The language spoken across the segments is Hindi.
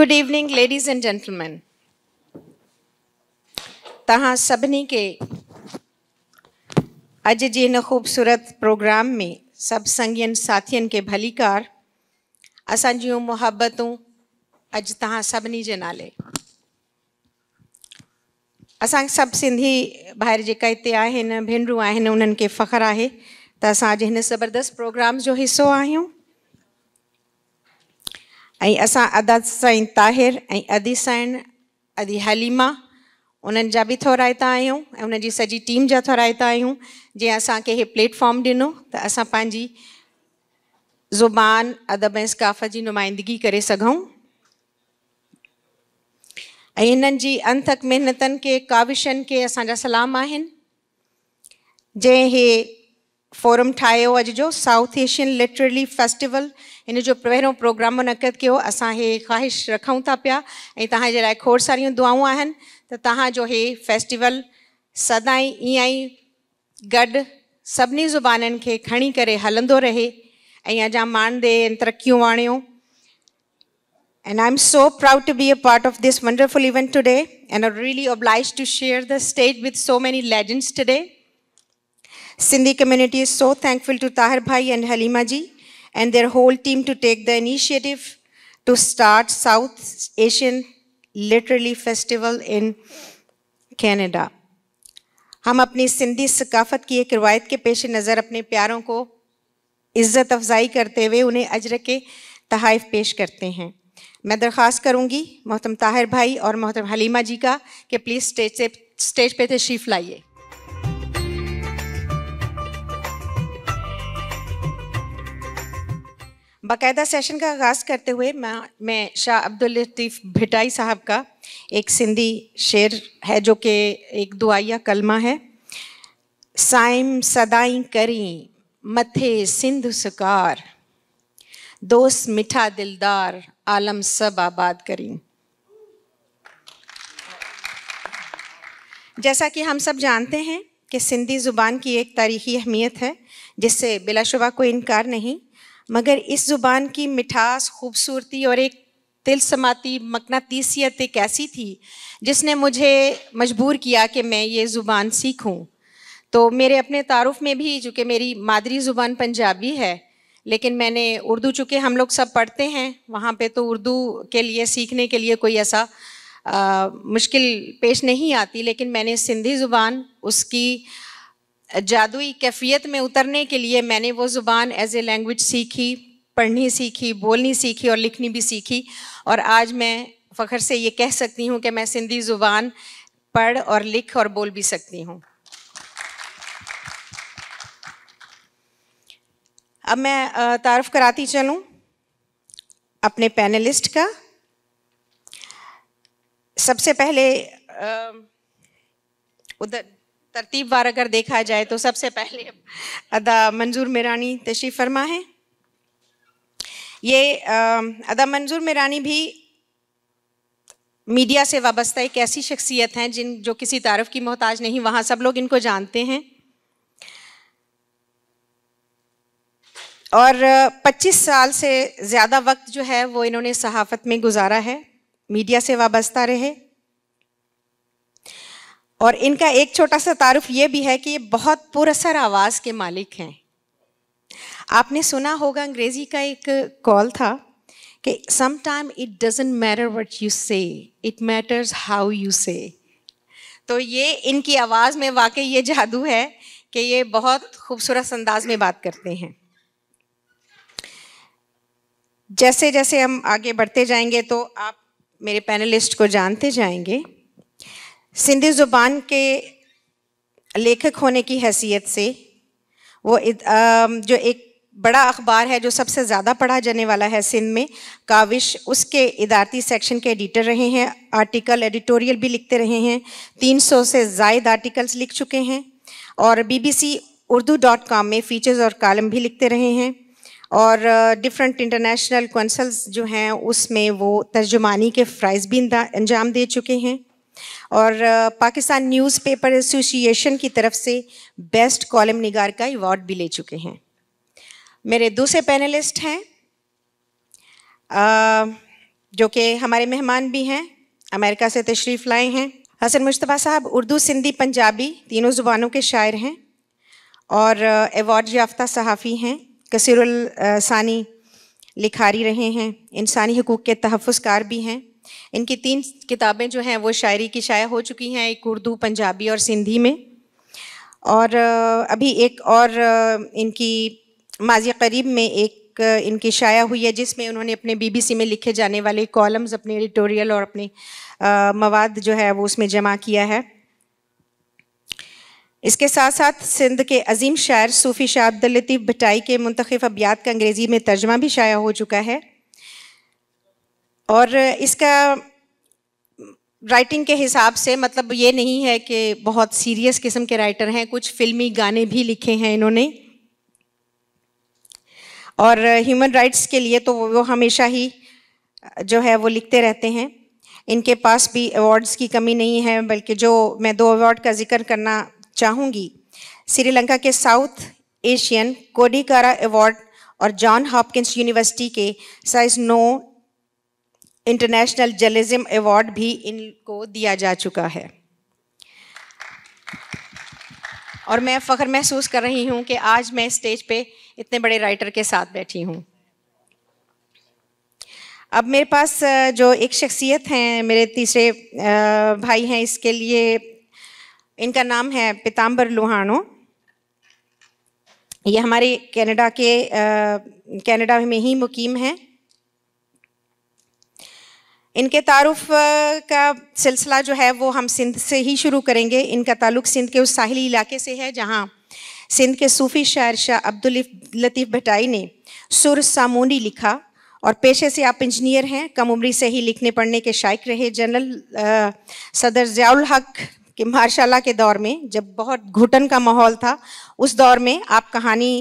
Good evening ladies and gentleman तहां सभिनी के अॼु जी हिन ख़ूबसूरत प्रोग्राम में सब संगियन साथियन के भलीकार असां जूं मुहबतूं अॼु तव्हां सभिनी जे नाले असां सब सिंधी ॿाहिरि जेका हिते आहिनि भेनरूं आहिनि उन्हनि खे फ़ख़्रु आहे त असां अॼु ज़बरदस्त प्रोग्राम जो हिसो आयो ऐं असां ताहिर ऐं अदी साइण अदी हलीमा उन भी बि थोराइता उन जी टीम जहा थोराइता आहियूं जीअं असांखे प्लेटफॉर्म ॾिनो त असां ज़ुबान अदब ए सकाफ़ की नुमाइंदगी करे सघूं ऐं अंथक महिनतनि के काविशन के असांजा सलाम आहिनि फोरम ठाए अज जो South Asian literary festival in जो पहिरों प्रोग्राम मुनद किया अस ये ख़्वाहिश रखूँ था पाया ऐं खोड़ सारियूं दुआऊं आन जो ये फेस्टिवल सदाई इं ई गॾु सभिनी ज़ुबाननि खे खी हल्द रहे अजा मान दे ऐं तरक़ियूं आणियो And I'm so proud to be a part of this wonderful event today, and I'm really obliged to share the stage with so many legends today. Sindhi community is so thankful to Tahir Bhai and Halima ji and their whole team to take the initiative to start South Asian Literary Festival in Canada. हम अपनी सिंधी सकाफत की एक रवायत के पेश नज़र अपने प्यारों को इज़्ज़त अफजाई करते हुए उन्हें अजर के तहफ़ पेश करते हैं मैं दरख्वास करूँगी मोहतम ताहिर भाई और मोहतम हलीमा जी का कि प्लीज़ स्टेज से स्टेज पे तशरीफ़ लाइए बाकायदा सेशन का आगाज़ करते हुए मैं मैं शाह अब्दुल लतीफ़ भिटाई साहब का एक सिंधी शेर है जो कि एक दुआया कलमा है साइम सदाई करी मथे सिंध सुकार दोस्त मिठा दिलदार आलम सब आबाद करी जैसा कि हम सब जानते हैं कि सिंधी ज़ुबान की एक तारीखी अहमियत है जिससे बिलाशुबा कोई इनकार नहीं मगर इस ज़ुबान की मिठास खूबसूरती और एक तिल समाती मकनातीसियत एक ऐसी थी जिसने मुझे मजबूर किया कि मैं ये ज़ुबान सीखूं तो मेरे अपने तारुफ़ में भी चूँकि मेरी मादरी ज़ुबान पंजाबी है लेकिन मैंने उर्दू चूँकि हम लोग सब पढ़ते हैं वहाँ पे तो उर्दू के लिए सीखने के लिए कोई ऐसा आ, मुश्किल पेश नहीं आती लेकिन मैंने सिंधी ज़ुबान उसकी जादुई कैफियत में उतरने के लिए मैंने वो ज़ुबान एज ए लैंग्वेज सीखी पढ़नी सीखी बोलनी सीखी और लिखनी भी सीखी और आज मैं फ़ख्र से ये कह सकती हूँ कि मैं सिंधी ज़ुबान पढ़ और लिख और बोल भी सकती हूँ अब मैं तारफ़ कराती चलूँ अपने पैनलिस्ट का सबसे पहले उधर तरतीब वार अगर देखा जाए तो सबसे पहले अदा मंजूर मेरानी तशीफ़ फरमा है ये अदा मंजूर मेरानी भी मीडिया से वाबस्ता एक ऐसी शख्सियत हैं जिन जो किसी तारफ़ की मोहताज नहीं वहाँ सब लोग इनको जानते हैं और 25 साल से ज़्यादा वक्त जो है वो इन्होंने सहाफ़त में गुजारा है मीडिया से वाबस्ता रहे और इनका एक छोटा सा तारुफ ये भी है कि ये बहुत पुरसर आवाज़ के मालिक हैं आपने सुना होगा अंग्रेजी का एक कॉल था कि some time it doesn't matter what you say it matters how you say तो ये इनकी आवाज़ में वाकई ये जादू है कि ये बहुत खूबसूरत अंदाज में बात करते हैं जैसे जैसे हम आगे बढ़ते जाएंगे तो आप मेरे पैनलिस्ट को जानते जाएंगे सिंधी ज़ुबान के लेखक होने की हैसियत से वो जो एक बड़ा अखबार है जो सबसे ज़्यादा पढ़ा जाने वाला है सिंध में काविश उसके इदारती सेक्शन के एडिटर रहे हैं आर्टिकल एडिटोरियल भी लिखते रहे हैं 300 से जायद आर्टिकल्स लिख चुके हैं और बीबीसी उर्दू डॉट कॉम में फीचर्स और कॉलम भी लिखते रहे हैं और डिफरेंट इंटरनेशनल कौंसल्स जो हैं उसमें वो तर्जुमानी के फ़्राइज़ भी अंजाम दे चुके हैं और पाकिस्तान न्यूज़पेपर एसोसिएशन की तरफ से बेस्ट कॉलम निगार का अवार्ड भी ले चुके हैं मेरे दूसरे पैनलिस्ट हैं जो कि हमारे मेहमान भी हैं अमेरिका से तशरीफ़ लाए हैं हसन मुश्तफ़ा साहब उर्दू सिंधी पंजाबी तीनों ज़ुबानों के शायर हैं और एवॉर्ड याफ्ता सहाफ़ी हैं कसरसानी लिखारी रहे हैं इंसानी हकूक़ के तहफ़ार भी हैं इनकी तीन किताबें जो हैं वो शायरी की शाया हो चुकी हैं एक उर्दू पंजाबी और सिंधी में और अभी एक और इनकी माजी करीब में एक इनकी शाया हुई है जिसमें उन्होंने अपने बीबीसी में लिखे जाने वाले कॉलम्स अपने एडिटोरियल और अपने मवाद जो है वो उसमें जमा किया है इसके साथ साथ सिंध के अजीम शायर सूफ़ी शाह अब्दुल लतीफ़ भटाई के मुंतखब अबियात का अंग्रेज़ी में तर्जमा भी शाया हो चुका है और इसका राइटिंग के हिसाब से मतलब ये नहीं है कि बहुत सीरियस किस्म के राइटर हैं कुछ फिल्मी गाने भी लिखे हैं इन्होंने और ह्यूमन राइट्स के लिए तो वो हमेशा ही जो है वो लिखते रहते हैं इनके पास भी अवार्ड्स की कमी नहीं है बल्कि जो मैं दो अवार्ड का जिक्र करना चाहूँगी श्रीलंका के साउथ एशियन कोडिकारा अवार्ड और जॉन हॉपकिंस यूनिवर्सिटी के साइज नो इंटरनेशनल जर्नलिज्म अवार्ड भी इनको दिया जा चुका है और मैं फ़ख्र महसूस कर रही हूँ कि आज मैं स्टेज पे इतने बड़े राइटर के साथ बैठी हूँ अब मेरे पास जो एक शख्सियत हैं मेरे तीसरे भाई हैं इसके लिए इनका नाम है पिताम्बर लोहानो ये हमारे कनाडा के कनाडा में ही मुकीम हैं इनके तारुफ का सिलसिला जो है वो हम सिंध से ही शुरू करेंगे इनका ताल्लुक सिंध के उस साहिली इलाके से है जहाँ सिंध के सूफ़ी शायर शाह अब्दुल लतीफ़ भटाई ने सुर सामोनी लिखा और पेशे से आप इंजीनियर हैं कम उम्री से ही लिखने पढ़ने के शायक रहे जनरल सदर जयाल हक के मार्शाला के दौर में जब बहुत घुटन का माहौल था उस दौर में आप कहानी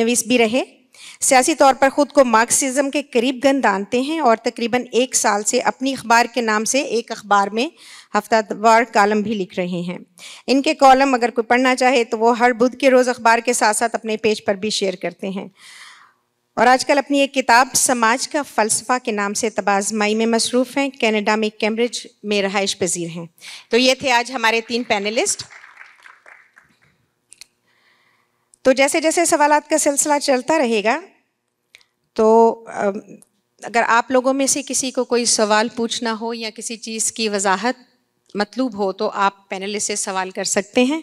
नवीस भी रहे सियासी तौर पर ख़ुद को मार्क्सिज्म के करीब गंद आनते हैं और तकरीबन एक साल से अपनी अखबार के नाम से एक अखबार में हफ्तावार कॉलम भी लिख रहे हैं इनके कॉलम अगर कोई पढ़ना चाहे तो वो हर बुध के रोज़ अखबार के साथ साथ अपने पेज पर भी शेयर करते हैं और आजकल अपनी एक किताब समाज का फ़लसफ़ा के नाम से तबाजमाई में मसरूफ़ हैं कैनेडा में कैम्ब्रिज में रहाइश पजीर हैं तो ये थे आज हमारे तीन पैनलिस्ट तो जैसे जैसे सवाल का सिलसिला चलता रहेगा तो अगर आप लोगों में से किसी को कोई सवाल पूछना हो या किसी चीज़ की वजाहत मतलूब हो तो आप पैनलिस्ट से सवाल कर सकते हैं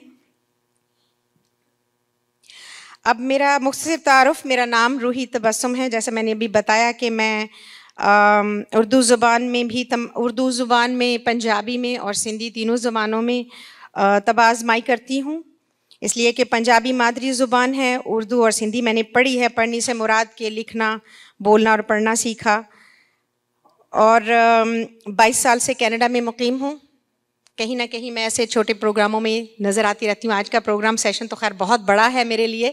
अब मेरा मुख्तर तारफ़ मेरा नाम रूही तबसम है जैसे मैंने अभी बताया कि मैं उर्दू ज़ुबान में भी तम उर्दू ज़ुबान में पंजाबी में और सिंधी तीनों ज़ुबानों में तबाज़माई करती हूँ इसलिए कि पंजाबी मादरी ज़ुबान है उर्दू और सिंधी मैंने पढ़ी है पढ़ने से मुराद के लिखना बोलना और पढ़ना सीखा और बाईस साल से कनाडा में मुकीम हूँ कहीं ना कहीं मैं ऐसे छोटे प्रोग्रामों में नज़र आती रहती हूँ आज का प्रोग्राम सेशन तो खैर बहुत बड़ा है मेरे लिए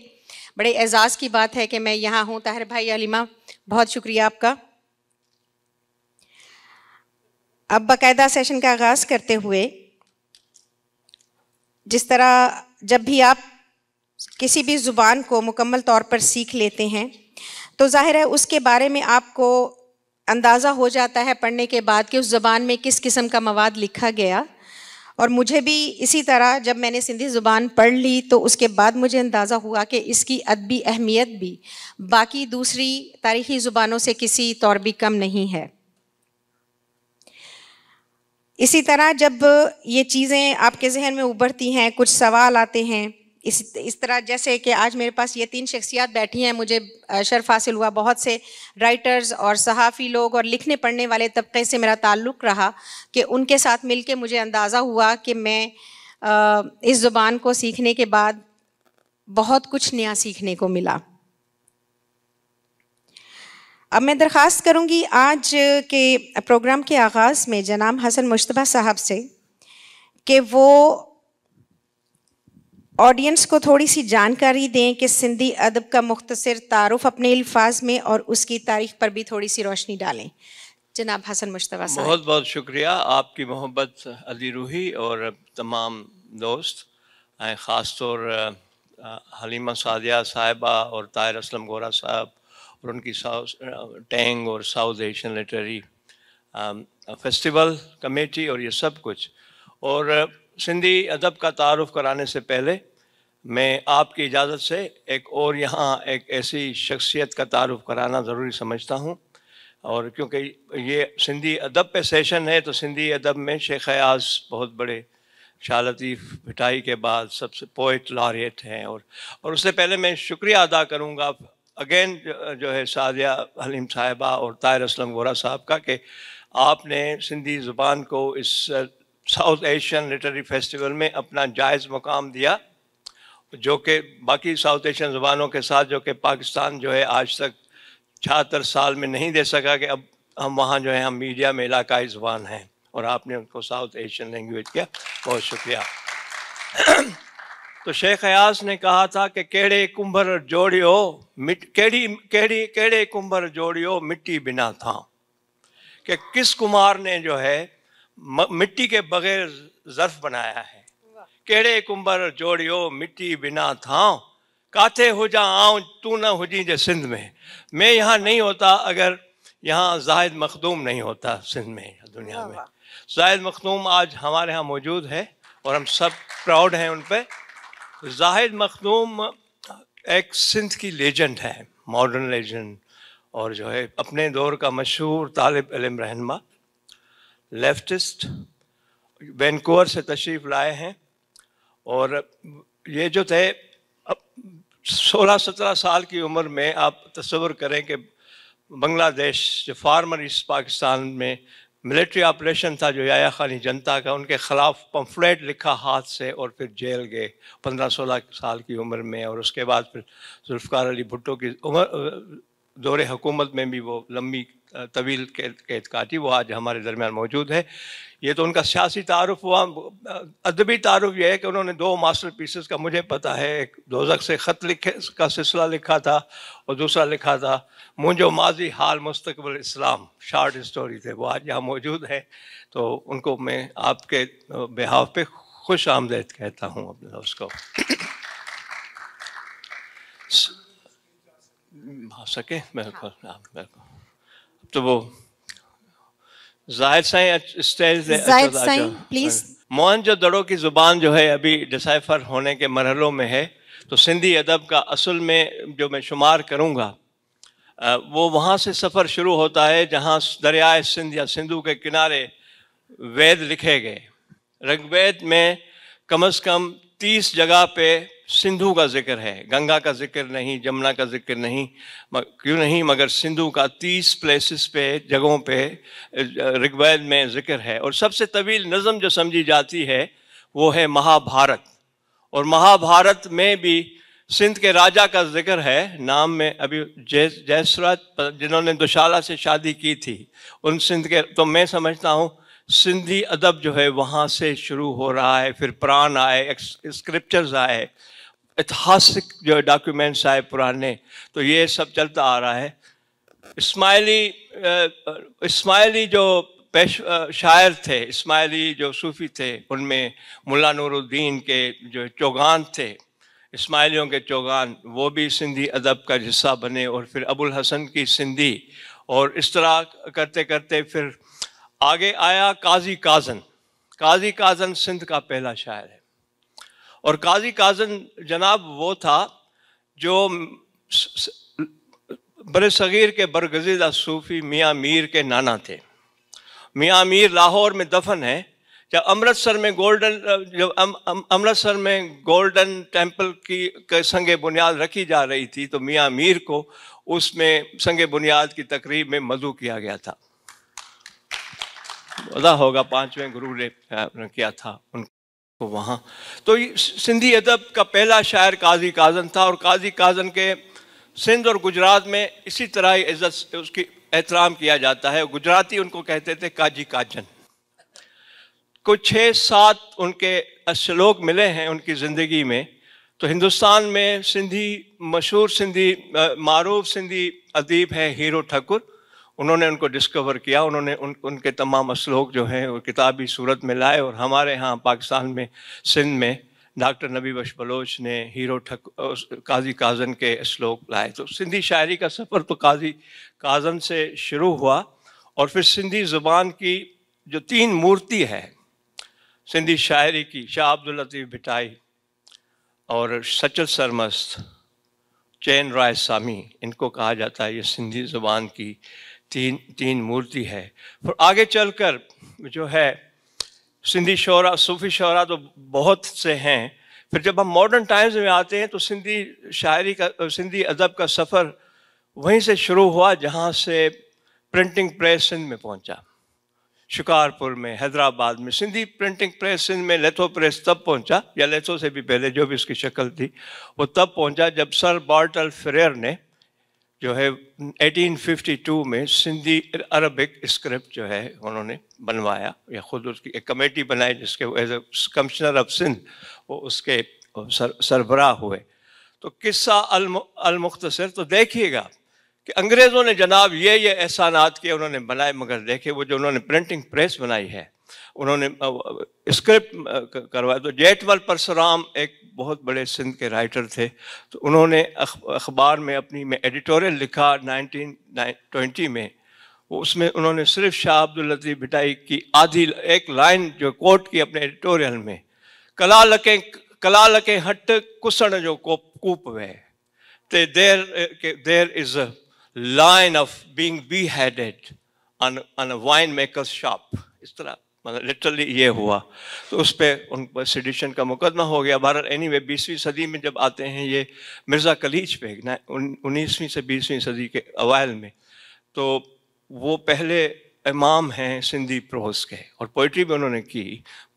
बड़े एजाज़ की बात है कि मैं यहाँ हूँ ताहिर भाई अलीमा बहुत शुक्रिया आपका अब बाकायदा सेशन का आगाज़ करते हुए जिस तरह जब भी आप किसी भी ज़ुबान को मुकम्मल तौर पर सीख लेते हैं तो ज़ाहिर है उसके बारे में आपको अंदाज़ा हो जाता है पढ़ने के बाद कि उस ज़बान में किस किस्म का मवाद लिखा गया और मुझे भी इसी तरह जब मैंने सिंधी ज़ुबान पढ़ ली तो उसके बाद मुझे अंदाज़ा हुआ कि इसकी अदबी अहमियत भी बाकी दूसरी तारीखी ज़ुबानों से किसी तौर भी कम नहीं है इसी तरह जब ये चीज़ें आपके जहन में उभरती हैं कुछ सवाल आते हैं इस इस तरह जैसे कि आज मेरे पास ये तीन शख्सियात बैठी हैं मुझे शर्फ हासिल हुआ बहुत से राइटर्स और सहाफ़ी लोग और लिखने पढ़ने वाले तबके से मेरा ताल्लुक़ रहा कि उनके साथ के मुझे अंदाज़ा हुआ कि मैं इस ज़ुबान को सीखने के बाद बहुत कुछ नया सीखने को मिला अब मैं दरख्वास्त करूंगी आज के प्रोग्राम के आगाज़ में जनाब हसन मुशतबा साहब से कि वो ऑडियंस को थोड़ी सी जानकारी दें कि सिंधी अदब का मुख्तर तारफ़ अपने अल्फाज में और उसकी तारीख पर भी थोड़ी सी रोशनी डालें जनाब हसन मुशतबा साहब बहुत बहुत शुक्रिया आपकी मोहब्बत अली रूही और तमाम दोस्त ख़ास तौर हलीमा सादिया साहिबा और ताहिर असलम गोरा साहब और उनकी साउथ टैंग और South Asian literary festival committee और ये सब कुछ और सिंधी अदब का तारफ़ कराने से पहले मैं आपकी इजाज़त से एक और यहाँ एक ऐसी शख्सियत का तारफ़ कराना ज़रूरी समझता हूँ और क्योंकि ये सिंधी अदब पे सेशन है तो सिंधी अदब में शेख अयाज बहुत बड़े शाह लतीफ़ भिटाई के बाद सबसे पोइट लारियट हैं और और उससे पहले मैं शुक्रिया अदा करूँगा अगेन जो है साजिया हलीम साहिबा और तायर असलम गोरा साहब का कि आपने सिंधी ज़ुबान को इस साउथ एशियन लिटरेरी फेस्टिवल में अपना जायज़ मुकाम दिया जो कि बाकी साउथ एशियन ज़ुबानों के साथ जो कि पाकिस्तान जो है आज तक छहत्तर साल में नहीं दे सका कि अब हम वहाँ जो है हम मीडिया में इलाकाई ज़ुबान हैं और आपने उनको साउथ एशियन लैंग्वेज किया बहुत शुक्रिया तो शेख अयास ने कहा था कि केड़े कुंभर जोड़ियो केड़ी केड़ी केड़े कुंभर जोड़ियो मिट्टी बिना था कि किस कुमार ने जो है मिट्टी के बगैर जर्फ बनाया है केड़े कुंभर जोड़ियो मिट्टी बिना था काथे हो जा आऊँ तू ना जी जे सिंध में मैं यहाँ नहीं होता अगर यहाँ जाहिद मखदूम नहीं होता सिंध में दुनिया में जाहिद मखदूम आज हमारे यहाँ मौजूद है और हम सब प्राउड हैं उन पर जाहिद मखदूम एक सिंध की लेजेंड है मॉडर्न लेजेंड और जो है अपने दौर का मशहूर तालब इलम रहनमा लेफ्टिस्ट वैनकूवर से तशरीफ़ लाए हैं और ये जो थे अब सोलह सत्रह साल की उम्र में आप तस्वर करें कि बांग्लादेश जो फार्मर ईस्ट पाकिस्तान में मिलिट्री ऑपरेशन था जो याया खानी जनता का उनके ख़िलाफ़ पम्फलेट लिखा हाथ से और फिर जेल गए पंद्रह सोलह साल की उम्र में और उसके बाद फिर जुल्फ़ार अली भुट्टो की उम्र दौरे हुकूमत में भी वो लंबी तवील के, एतकाती वो आज हमारे दरमियान मौजूद है ये तो उनका सियासी तारफ़ हुआ अदबी तारफ़ यह है कि उन्होंने दो मास्टर पीसेस का मुझे पता है एक दोजक से ख़त लिखे का सिलसिला लिखा था और दूसरा लिखा था मुझो माजी हाल मुस्तबल इस्लाम शार्ट स्टोरी थे वो आज यहाँ मौजूद है तो उनको मैं आपके बिहाव पे खुश आमदेद कहता हूँ अपने को सके बिल्कुल हाँ, बिल्कुल तो वो जाहिर साई स्टेज जाहिर साई प्लीज मोहन जो दड़ो की जुबान जो है अभी डिसाइफर होने के मरहलों में है तो सिंधी अदब का असल में जो मैं शुमार करूँगा वो वहाँ से सफ़र शुरू होता है जहाँ दरियाए सिंध या सिंधु के किनारे वेद लिखे गए ऋग्वेद में कम से कम तीस जगह पे सिंधु का जिक्र है गंगा का जिक्र नहीं जमुना का जिक्र नहीं क्यों नहीं मगर सिंधु का तीस प्लेसेस पे जगहों पे ऋग्वेद में जिक्र है और सबसे तवील नज़म जो समझी जाती है वो है महाभारत और महाभारत में भी सिंध के राजा का जिक्र है नाम में अभी जय जयसराज जिन्होंने दुशाला से शादी की थी उन सिंध के तो मैं समझता हूँ सिंधी अदब जो है वहाँ से शुरू हो रहा है फिर प्राण आए स्क्रिप्चर्स आए ऐतिहासिक जो डॉक्यूमेंट्स आए पुराने तो ये सब चलता आ रहा है इस्माइली इस्माइली जो पेश शायर थे इस्माइली जो सूफ़ी थे उनमें मुल्ला नूरुद्दीन के जो चौगान थे इस्माइलियों के चौगान वो भी सिंधी अदब का हिस्सा बने और फिर अबुल हसन की सिंधी और इस तरह करते करते फिर आगे आया काजी काजन काजी काजन सिंध का पहला शायर है और काजी काजन जनाब वो था जो बड़े सगीर के बरगजीदा सूफी मियाँ मीर के नाना थे मियाँ मीर लाहौर में दफन है जब अमृतसर में गोल्डन जब अमृतसर में गोल्डन टेम्पल की संग बुनियाद रखी जा रही थी तो मियाँ मीर को उसमें संग बुनियाद की तकरीब में मधु किया गया था होगा पांचवें गुरु ने किया था उन तो वहाँ तो सिंधी अदब का पहला शायर काजी काजन था और काजी काजन के सिंध और गुजरात में इसी तरह ही इज्जत उसकी एहतराम किया जाता है गुजराती उनको कहते थे काजी काजन कुछ छः सात उनके श्लोक मिले हैं उनकी ज़िंदगी में तो हिंदुस्तान में सिंधी मशहूर सिंधी मारूफ सिंधी अदीब है हीरो ठकुर उन्होंने उनको डिस्कवर किया उन्होंने उन उनके तमाम स्लोक जो हैं वो किताबी सूरत में लाए और हमारे यहाँ पाकिस्तान में सिंध में डॉक्टर नबी बश बलोच ने हीरो ठक काजी काजन के श्लोक लाए तो सिंधी शायरी का सफ़र तो काजी काजन से शुरू हुआ और फिर सिंधी ज़ुबान की जो तीन मूर्ति है सिंधी शायरी की शाह अब्दुल लतीफ़ भिटाई और सचल सरमस्त चैन राय सामी इनको कहा जाता है ये सिंधी ज़ुबान की तीन तीन मूर्ति है और आगे चलकर जो है सिंधी शोरा सूफी शोरा तो बहुत से हैं फिर जब हम मॉडर्न टाइम्स में आते हैं तो सिंधी शायरी का सिंधी अदब का सफ़र वहीं से शुरू हुआ जहाँ से प्रिंटिंग प्रेस सिंध में पहुँचा शिकारपुर में हैदराबाद में सिंधी प्रिंटिंग प्रेस सिंध में लेथो प्रेस तब पहुंचा या लेथो से भी पहले जो भी इसकी शक्ल थी वो तब पहुंचा जब सर बार्टल फ्रेयर ने जो है 1852 में सिंधी अरबिक स्क्रिप्ट जो है उन्होंने बनवाया या खुद उसकी एक कमेटी बनाई जिसके as a commissioner of Sindh वो उसके सर, सरबराह हुए तो किस्सा अलमुख्तसर तो देखिएगा कि अंग्रेज़ों ने जनाब ये ये एहसानात किए उन्होंने बनाए मगर देखे वो जो उन्होंने प्रिंटिंग प्रेस बनाई है उन्होंने स्क्रिप्ट करवाया तो जेठवल परशुराम एक बहुत बड़े सिंध के राइटर थे तो उन्होंने अखबार में अपनी में एडिटोरियल लिखा नाइनटीन ट्वेंटी में उसमें उन्होंने सिर्फ शाह अब्दुल लतीफ़ भिटाई की आधी एक लाइन जो कोट की अपने एडिटोरियल में कला लकें कला लकें हट कुसण जो कोप कूप वे ते there there is a line be headed on on a wine winemaker's shop इस तरह मतलब लिटरली ये हुआ तो उस पर उन पर सिडिशन का मुकदमा हो गया भारत एनी वे बीसवीं सदी में जब आते हैं ये मिर्ज़ा कलीज पे ना उन्नीसवीं से बीसवीं सदी के अवैल में तो वो पहले इमाम हैं सिंधी प्रोस के और पोइट्री भी उन्होंने की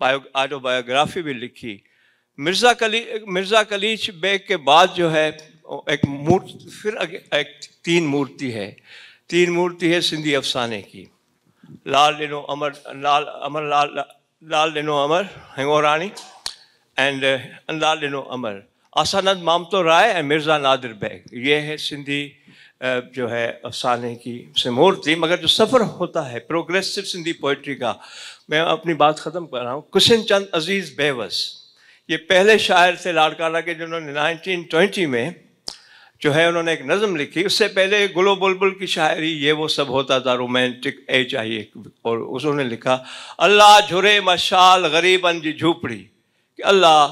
बायो आटो बायोग्राफी भी लिखी मिर्ज़ा कली मिर्ज़ा कलीच बेग के बाद जो है एक मूर्ति फिर एक तीन मूर्ति है तीन मूर्ति है सिंधी अफसाने की Lal Dino Amar, Lal, Amar Lal, Lal Lino Amar, Hangorani, and, uh, and Lal Dino Amar. Asanand Mamto Rai and Mirza Nadir Beg. ये Sindhi सिंधी जो है अफसाने की सिमोर थी मगर जो सफ़र होता है प्रोग्रेसिव सिंधी पोइट्री का मैं अपनी बात ख़त्म कर रहा हूँ कुशन चंद अजीज़ बेवस ये पहले शायर थे लाड़काना के जिन्होंने 1920 में जो है उन्होंने एक नज़म लिखी उससे पहले गुलो बुलबुल की शायरी ये वो सब होता था रोमांटिक ए चाहिए और उसने लिखा अल्लाह झुरे मशाल गरीबन जी झूपड़ी कि अल्लाह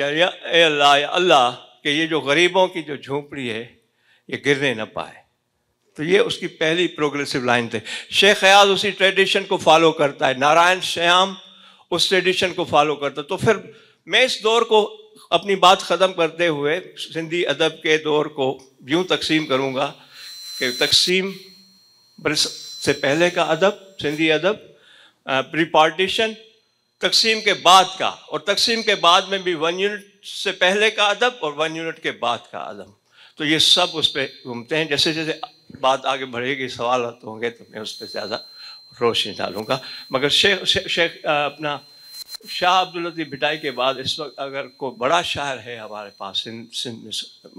या, या ए अल्लाह या अल्लाह कि ये जो गरीबों की जो झोपड़ी है ये गिरने ना पाए तो ये उसकी पहली प्रोग्रेसिव लाइन थे शेख हयाज उसी ट्रेडिशन को फॉलो करता है नारायण श्याम उस ट्रेडिशन को फॉलो करता तो फिर मैं इस दौर को अपनी बात ख़त्म करते हुए सिंधी अदब के दौर को यूँ तकसीम करूँगा कि तकसीम बरस से पहले का अदब सिंधी अदब प्री पार्टीशन तकसीम के बाद का और तकसीम के बाद में भी वन यूनिट से पहले का अदब और वन यूनिट के बाद का अदब तो ये सब उस पर घूमते हैं जैसे जैसे बात आगे बढ़ेगी सवाल होंगे तो मैं उस पर ज़्यादा रोशनी डालूंगा मगर शेख शेख अपना शाह अब्दुल लतीफ़ भिटाई के बाद इस वक्त अगर कोई बड़ा शायर है हमारे पास इन सिंध में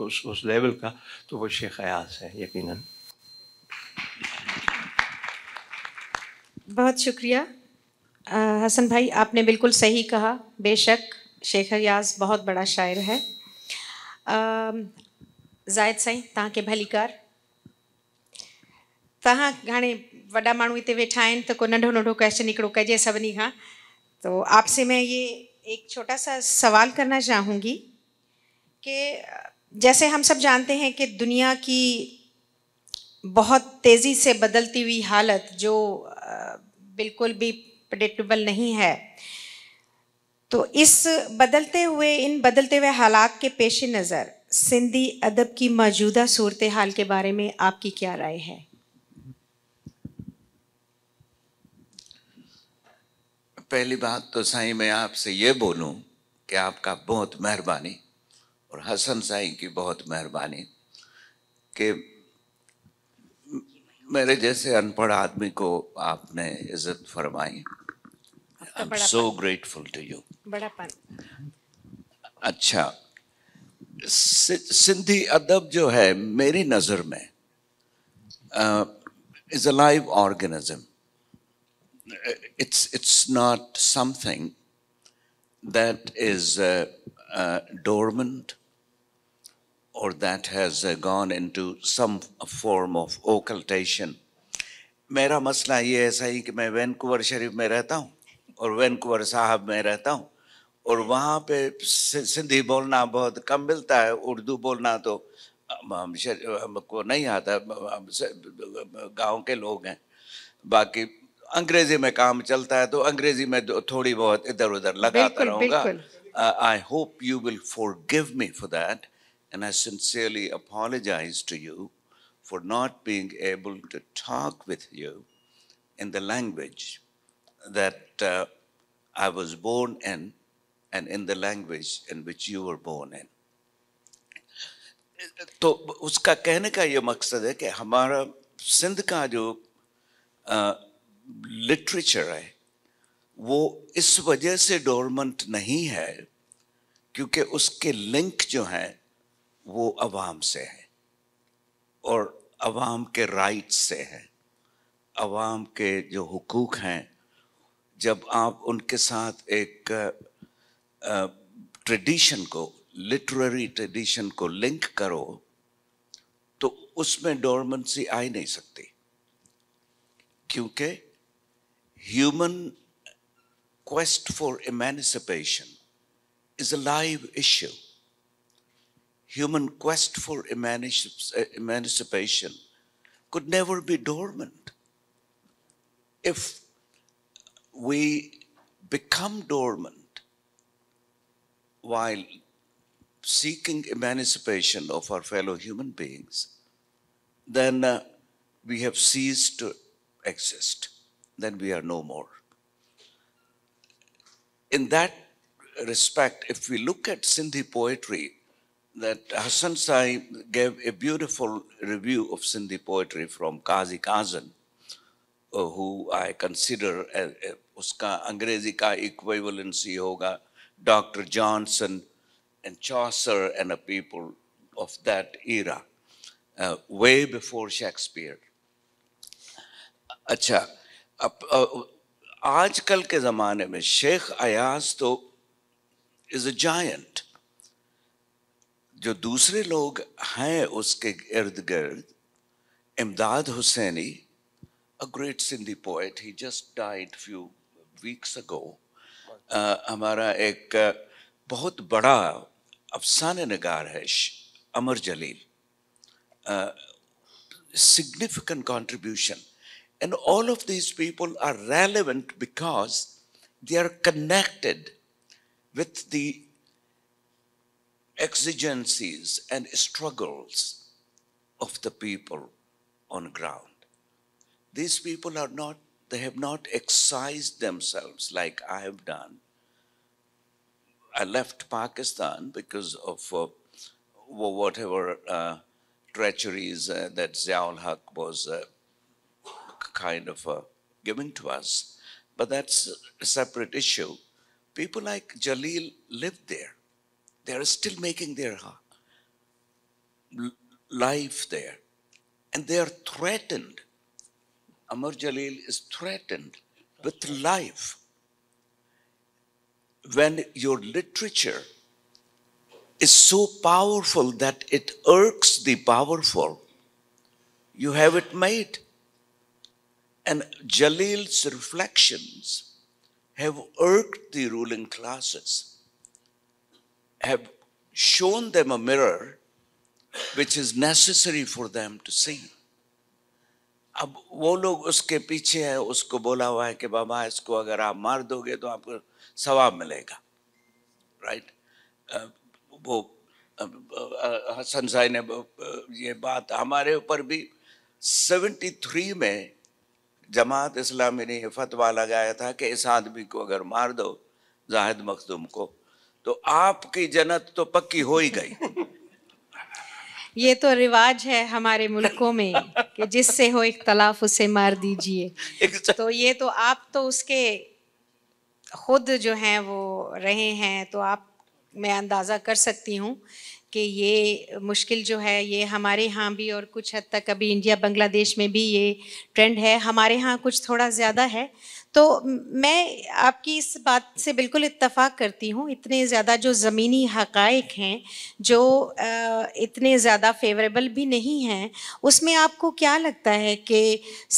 उस उस लेवल का तो वो शेख अयास है यकीनन बहुत शुक्रिया आ, हसन भाई आपने बिल्कुल सही कहा बेशक शेख अयास बहुत बड़ा शायर है जायद ज़ाहिद साईं तव्हांखे भलीकार तव्हां हाणे वॾा माण्हू हिते वेठा आहिनि त को नंढो नंढो क्वेश्चन हिकिड़ो कजे सभिनी का तो आपसे मैं ये एक छोटा सा सवाल करना चाहूँगी कि जैसे हम सब जानते हैं कि दुनिया की बहुत तेज़ी से बदलती हुई हालत जो बिल्कुल भी प्रडिक्टेबल नहीं है तो इस बदलते हुए इन बदलते हुए हालात के पेश नज़र सिंधी अदब की मौजूदा सूरत हाल के बारे में आपकी क्या राय है पहली बात तो साई मैं आपसे ये बोलूं कि आपका बहुत मेहरबानी और हसन साई की बहुत मेहरबानी कि मेरे जैसे अनपढ़ आदमी को आपने इज्जत फरमाई I am so grateful to you बड़ा अच्छा सिंधी अदब जो है मेरी नज़र में is a live organism it's, it's not something that is uh, uh, dormant or that has uh, gone into some form of occultation. मेरा मसला ये ऐसा ही कि मैं वैनकुवर शरीफ में रहता हूँ और वैनकुवर साहब में रहता हूँ और वहाँ पे सिंधी बोलना बहुत कम मिलता है उर्दू बोलना तो हमको नहीं आता गांव के लोग हैं बाकी अंग्रेजी में काम चलता है तो अंग्रेजी में थोड़ी बहुत इधर उधर लगाता रहूंगा I hope you will forgive me for that and I sincerely apologise to you for not being able to talk with you in the language that I was born in and in the language in which you are born in तो उसका कहने का ये मकसद है कि हमारा सिंध का जो uh, लिटरेचर है वो इस वजह से डोरमेंट नहीं है क्योंकि उसके लिंक जो हैं वो आवाम से हैं और आवाम के राइट्स से हैं आवाम के जो हकूक़ हैं जब आप उनके साथ एक ट्रेडिशन को लिटरेरी ट्रेडिशन को लिंक करो तो उसमें डोरमेंसी आ ही नहीं सकती क्योंकि human quest for emancipation is a live issue. Human quest for uh, emancipation could never be dormant. If we become dormant while seeking emancipation of our fellow human beings, then uh, we have ceased to exist then we are no more. In that respect, if we look at Sindhi poetry, that Hassan Sai gave a beautiful review of Sindhi poetry from Qazi Kazan, uh, who I consider a, a, उसका अंग्रेजी का Dr. Johnson and Chaucer and a people of that era, uh, way before Shakespeare. Acha, अब आजकल के ज़माने में शेख अयास तो इज़ अ जायंट जो दूसरे लोग हैं उसके इर्द गिर्द Imdad Husaini a great Sindhi poet he just died few weeks ago हमारा एक बहुत बड़ा अफसान नगार है Amar Jalil significant contribution And all of these people are relevant because they are connected with the exigencies and struggles of the people on ground. These people are not, they have not excised themselves like I have done. I left Pakistan because of uh, whatever uh, treacheries uh, that Ziaul Haq was uh, kind of uh, giving to us. But that's a separate issue. People like Jalil live there. They are still making their uh, life there. And they are threatened. Amar Jalil is threatened with life. When your literature is so powerful that it irks the powerful, you have it made. And Jalil's reflections have irked the ruling classes, have shown them a mirror which is necessary for them to see. अब वो लोग उसके पीछे है उसको बोला हुआ है कि बाबा इसको अगर आप मार दोगे तो आपको सवाब मिलेगा राइट right? वो हसन साई ने ये बात हमारे ऊपर भी 73 में जमात इस्लामी ने यह फतवा लगाया था कि इस आदमी को अगर मार दो जाहिद मखदूम को तो आपकी जन्नत तो पक्की हो ही गई ये तो रिवाज है हमारे मुल्कों में कि जिससे हो इख्तलाफ उसे मार दीजिए तो ये तो आप तो उसके खुद जो हैं वो रहे हैं तो आप मैं अंदाज़ा कर सकती हूँ कि ये मुश्किल जो है ये हमारे यहाँ भी और कुछ हद तक अभी इंडिया बांग्लादेश में भी ये ट्रेंड है हमारे यहाँ कुछ थोड़ा ज़्यादा है तो मैं आपकी इस बात से बिल्कुल इत्तफाक करती हूँ इतने ज़्यादा जो ज़मीनी हकाइक हैं जो इतने ज़्यादा फेवरेबल भी नहीं हैं उसमें आपको क्या लगता है कि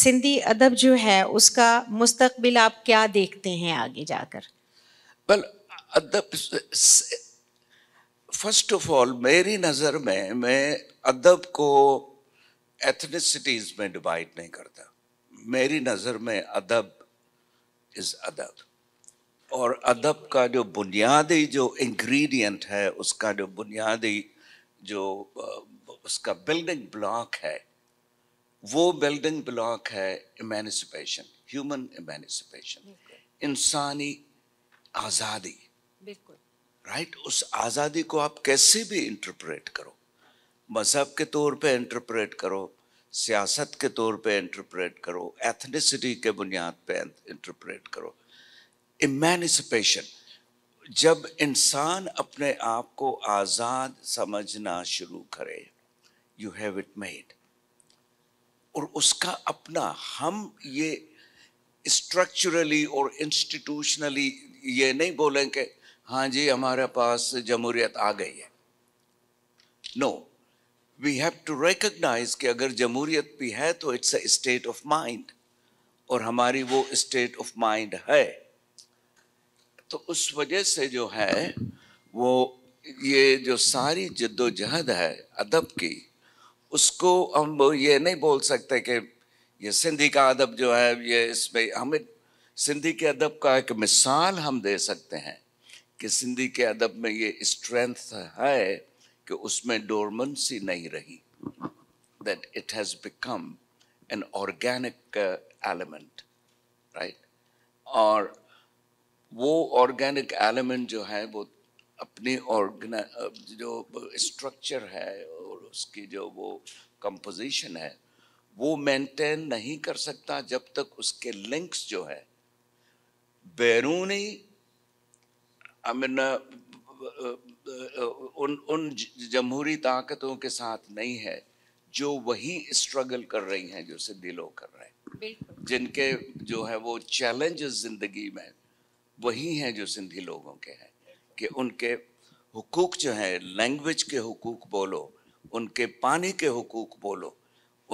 सिंधी अदब जो है उसका मुस्तबिल आप क्या देखते हैं आगे जाकर बल अदब फर्स्ट ऑफ ऑल मेरी नज़र में मैं अदब को एथनिसिटीज़ में डिवाइड नहीं करता मेरी नज़र में अदब इज़ अदब और अदब का जो बुनियादी जो इंग्रेडिएंट है उसका जो बुनियादी जो उसका बिल्डिंग ब्लॉक है वो बिल्डिंग ब्लॉक है इमेनिसिपेशन ह्यूमन इमेनिसिपेशन इंसानी आज़ादी राइट right? उस आज़ादी को आप कैसे भी इंटरप्रेट करो मज़हब के तौर पे इंटरप्रेट करो सियासत के तौर पे इंटरप्रेट करो एथनिसिटी के बुनियाद पे इंटरप्रेट करो इमेनिसपेशन जब इंसान अपने आप को आज़ाद समझना शुरू करे यू हैव इट मेड और उसका अपना हम ये स्ट्रक्चरली और इंस्टीट्यूशनली ये नहीं बोलेंगे हाँ जी हमारे पास जमहूरियत आ गई है no we have to recognise कि अगर जमहूरियत भी है तो it's a state of mind और हमारी वो स्टेट ऑफ माइंड है तो उस वजह से जो है वो ये जो सारी जद्दोजहद है अदब की उसको हम ये नहीं बोल सकते कि ये सिंधी का अदब जो है ये इसमें हमें सिंधी के अदब का एक मिसाल हम दे सकते हैं कि सिंधी के अदब में ये स्ट्रेंथ है कि उसमें डोरमेंसी नहीं रही that it has become an organic element right और वो ऑर्गेनिक एलिमेंट जो है वो अपनी ऑर्गेना uh, जो स्ट्रक्चर है और उसकी जो वो कंपोजिशन है वो मेंटेन नहीं कर सकता जब तक उसके लिंक्स जो है बैरूनी अमिन उन उन जमहूरी ताकतों के साथ नहीं है जो वही स्ट्रगल कर रही हैं जो सिद्धि लोग कर रहे हैं जिनके जो है वो चैलेंजेस जिंदगी में वही हैं जो सिंधी लोगों के हैं कि उनके हुकूक जो हैं लैंग्वेज के हुकूक बोलो उनके पानी के हुकूक बोलो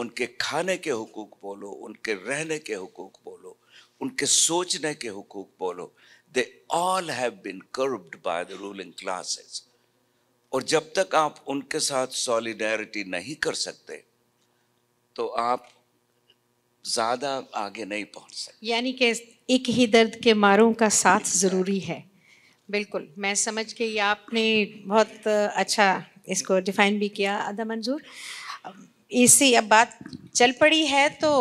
उनके खाने के हुकूक बोलो उनके रहने के हुकूक बोलो उनके सोचने के हुकूक बोलो they all have been curbed by the ruling classes. और जब तक आप उनके साथ सॉलिडेरिटी नहीं कर सकते तो आप ज्यादा आगे नहीं पहुंच सकते यानी कि एक ही दर्द के मारों का साथ जरूरी है बिल्कुल मैं समझ के ये आपने बहुत अच्छा इसको डिफाइन भी किया अदा मंजूर इसी अब बात चल पड़ी है तो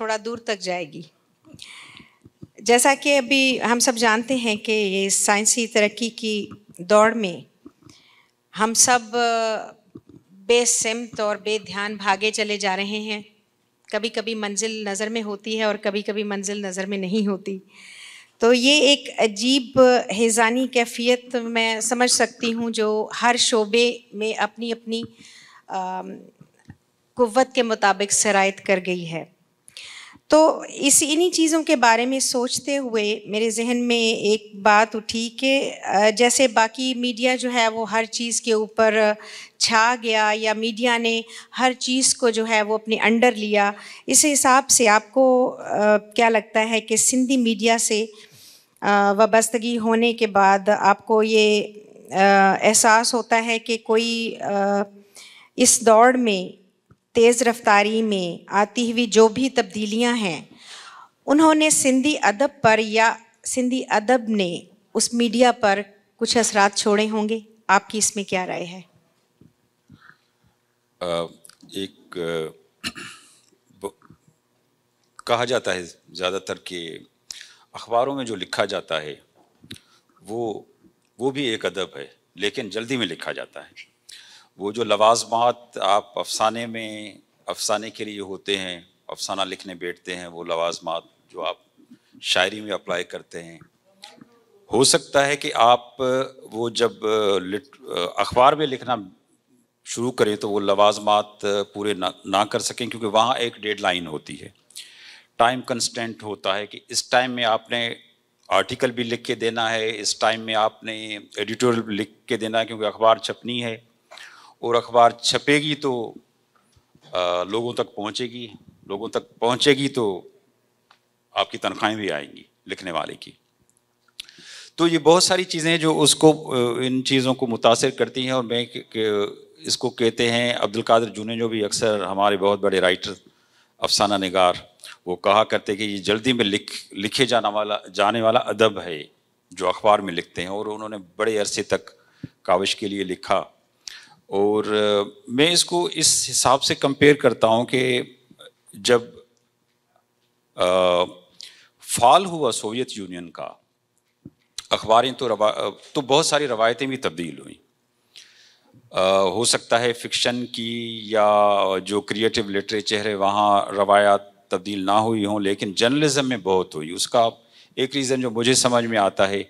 थोड़ा दूर तक जाएगी जैसा कि अभी हम सब जानते हैं कि ये साइंसी तरक्की की दौड़ में हम सब बेसिमत और बेध्यान भागे चले जा रहे हैं कभी कभी मंजिल नज़र में होती है और कभी कभी मंजिल नज़र में नहीं होती तो ये एक अजीब हैज़ानी कैफियत मैं समझ सकती हूँ जो हर शोबे में अपनी अपनी कुत के मुताबिक शराइत कर गई है तो इस इन्हीं चीज़ों के बारे में सोचते हुए मेरे जहन में एक बात उठी कि जैसे बाकी मीडिया जो है वो हर चीज़ के ऊपर छा गया या मीडिया ने हर चीज़ को जो है वो अपने अंडर लिया इस हिसाब से आपको क्या लगता है कि सिंधी मीडिया से वाबस्तगी होने के बाद आपको ये एहसास होता है कि कोई इस दौड़ में तेज़ रफ्तारी में आती हुई जो भी तब्दीलियां हैं उन्होंने सिंधी अदब पर या सिंधी अदब ने उस मीडिया पर कुछ असरात छोड़े होंगे आपकी इसमें क्या राय है आ, एक कहा जाता है ज़्यादातर कि अखबारों में जो लिखा जाता है वो वो भी एक अदब है लेकिन जल्दी में लिखा जाता है वो जो लवाजमात आप अफसाने में अफसाने के लिए होते हैं अफसाना लिखने बैठते हैं वो लवाजमात जो आप शायरी में अप्लाई करते हैं हो सकता है कि आप वो जब अखबार में लिखना शुरू करें तो वो लवाजमात पूरे ना ना कर सकें क्योंकि वहाँ एक डेडलाइन होती है टाइम कंस्टेंट होता है कि इस टाइम में आपने आर्टिकल भी लिख के देना है इस टाइम में आपने एडिटोरियल लिख के देना है क्योंकि अखबार छपनी है और अखबार छपेगी तो आ, लोगों तक पहुंचेगी लोगों तक पहुंचेगी तो आपकी तनख्वाहें भी आएंगी लिखने वाले की तो ये बहुत सारी चीज़ें जो उसको इन चीज़ों को मुतासर करती हैं और मैं इसको कहते हैं अब्दुल कादर जूने जो भी अक्सर हमारे बहुत बड़े राइटर अफसाना नगार वो कहा करते कि ये जल्दी में लिख लिखे जाना वाला जाने वाला अदब है जो अखबार में लिखते हैं और उन्होंने बड़े अरसे तक काविश के लिए लिखा और मैं इसको इस हिसाब से कंपेयर करता हूं कि जब आ, फाल हुआ सोवियत यूनियन का अखबारें तो रवा तो बहुत सारी रवायतें भी तब्दील हुई आ, हो सकता है फिक्शन की या जो क्रिएटिव लिटरेचर है वहाँ रवायात तब्दील ना हुई हों लेकिन जर्नलिज्म में बहुत हुई उसका एक रीज़न जो मुझे समझ में आता है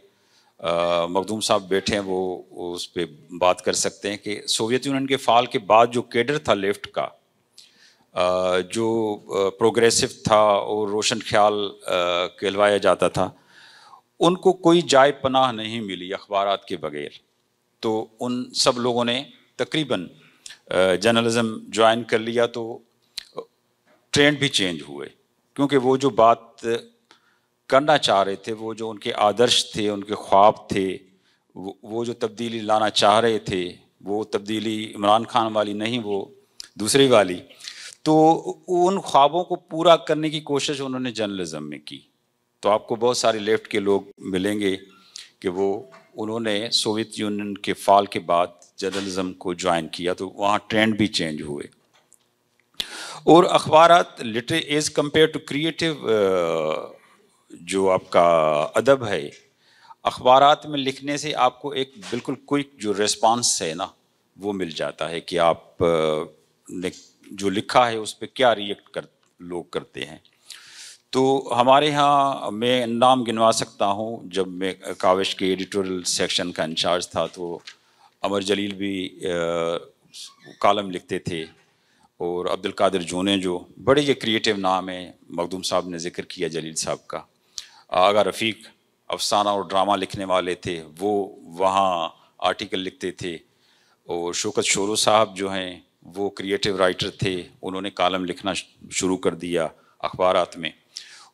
मखदूम साहब बैठे हैं वो, उस पर बात कर सकते हैं कि सोवियत यूनियन के फाल के बाद जो केडर था लेफ्ट का जो प्रोग्रेसिव था और रोशन ख्याल कहलवाया जाता था उनको कोई जाय पनाह नहीं मिली अखबार के बगैर तो उन सब लोगों ने तकरीबन जर्नलिज़म ज्वाइन कर लिया तो ट्रेंड भी चेंज हुए क्योंकि वो जो बात करना चाह रहे थे वो जो उनके आदर्श थे उनके ख्वाब थे वो जो तब्दीली लाना चाह रहे थे वो तब्दीली इमरान खान वाली नहीं वो दूसरी वाली तो उन ख्वाबों को पूरा करने की कोशिश उन्होंने जर्नलिज़म में की तो आपको बहुत सारे लेफ्ट के लोग मिलेंगे कि वो उन्होंने सोवियत यूनियन के फाल के बाद जर्नलिज़म को ज्वाइन किया तो वहाँ ट्रेंड भी चेंज हुए और अखबार literary as compare to creative जो आपका अदब है अखबार में लिखने से आपको एक बिल्कुल क्विक जो रिस्पांस है ना वो मिल जाता है कि आप ने जो लिखा है उस पर क्या रिएक्ट कर लोग करते हैं तो हमारे यहाँ मैं नाम गिनवा सकता हूँ जब मैं काविश के एडिटोरियल सेक्शन का इंचार्ज था तो अमर जलील भी कॉलम लिखते थे और अब्दुल कादिर जोने जो बड़े ये क्रिएटिव नाम है मखदूम साहब ने जिक्र किया जलील साहब का आगा रफ़ीक अफसाना और ड्रामा लिखने वाले थे वो वहाँ आर्टिकल लिखते थे और शोकत शोरो साहब जो हैं वो क्रिएटिव राइटर थे उन्होंने कॉलम लिखना शुरू कर दिया अखबार में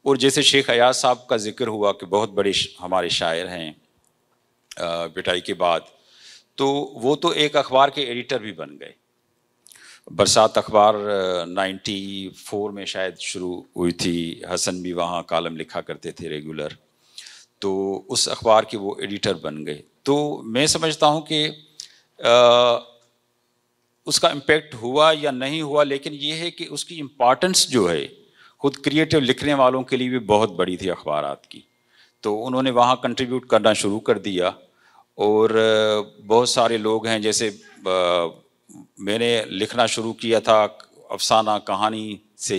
और जैसे शेख अयाज साहब का जिक्र हुआ कि बहुत बड़े हमारे शायर हैं पिटाई के बाद तो वो तो एक अखबार के एडिटर भी बन गए बरसात अखबार 94 में शायद शुरू हुई थी हसन भी वहाँ कॉलम लिखा करते थे रेगुलर तो उस अखबार के वो एडिटर बन गए तो मैं समझता हूँ कि आ, उसका इम्पेक्ट हुआ या नहीं हुआ लेकिन ये है कि उसकी इम्पॉर्टेंस जो है खुद क्रिएटिव लिखने वालों के लिए भी बहुत बड़ी थी अखबार की तो उन्होंने वहाँ कंट्रीब्यूट करना शुरू कर दिया और बहुत सारे लोग हैं जैसे आ, मैंने लिखना शुरू किया था अफसाना कहानी से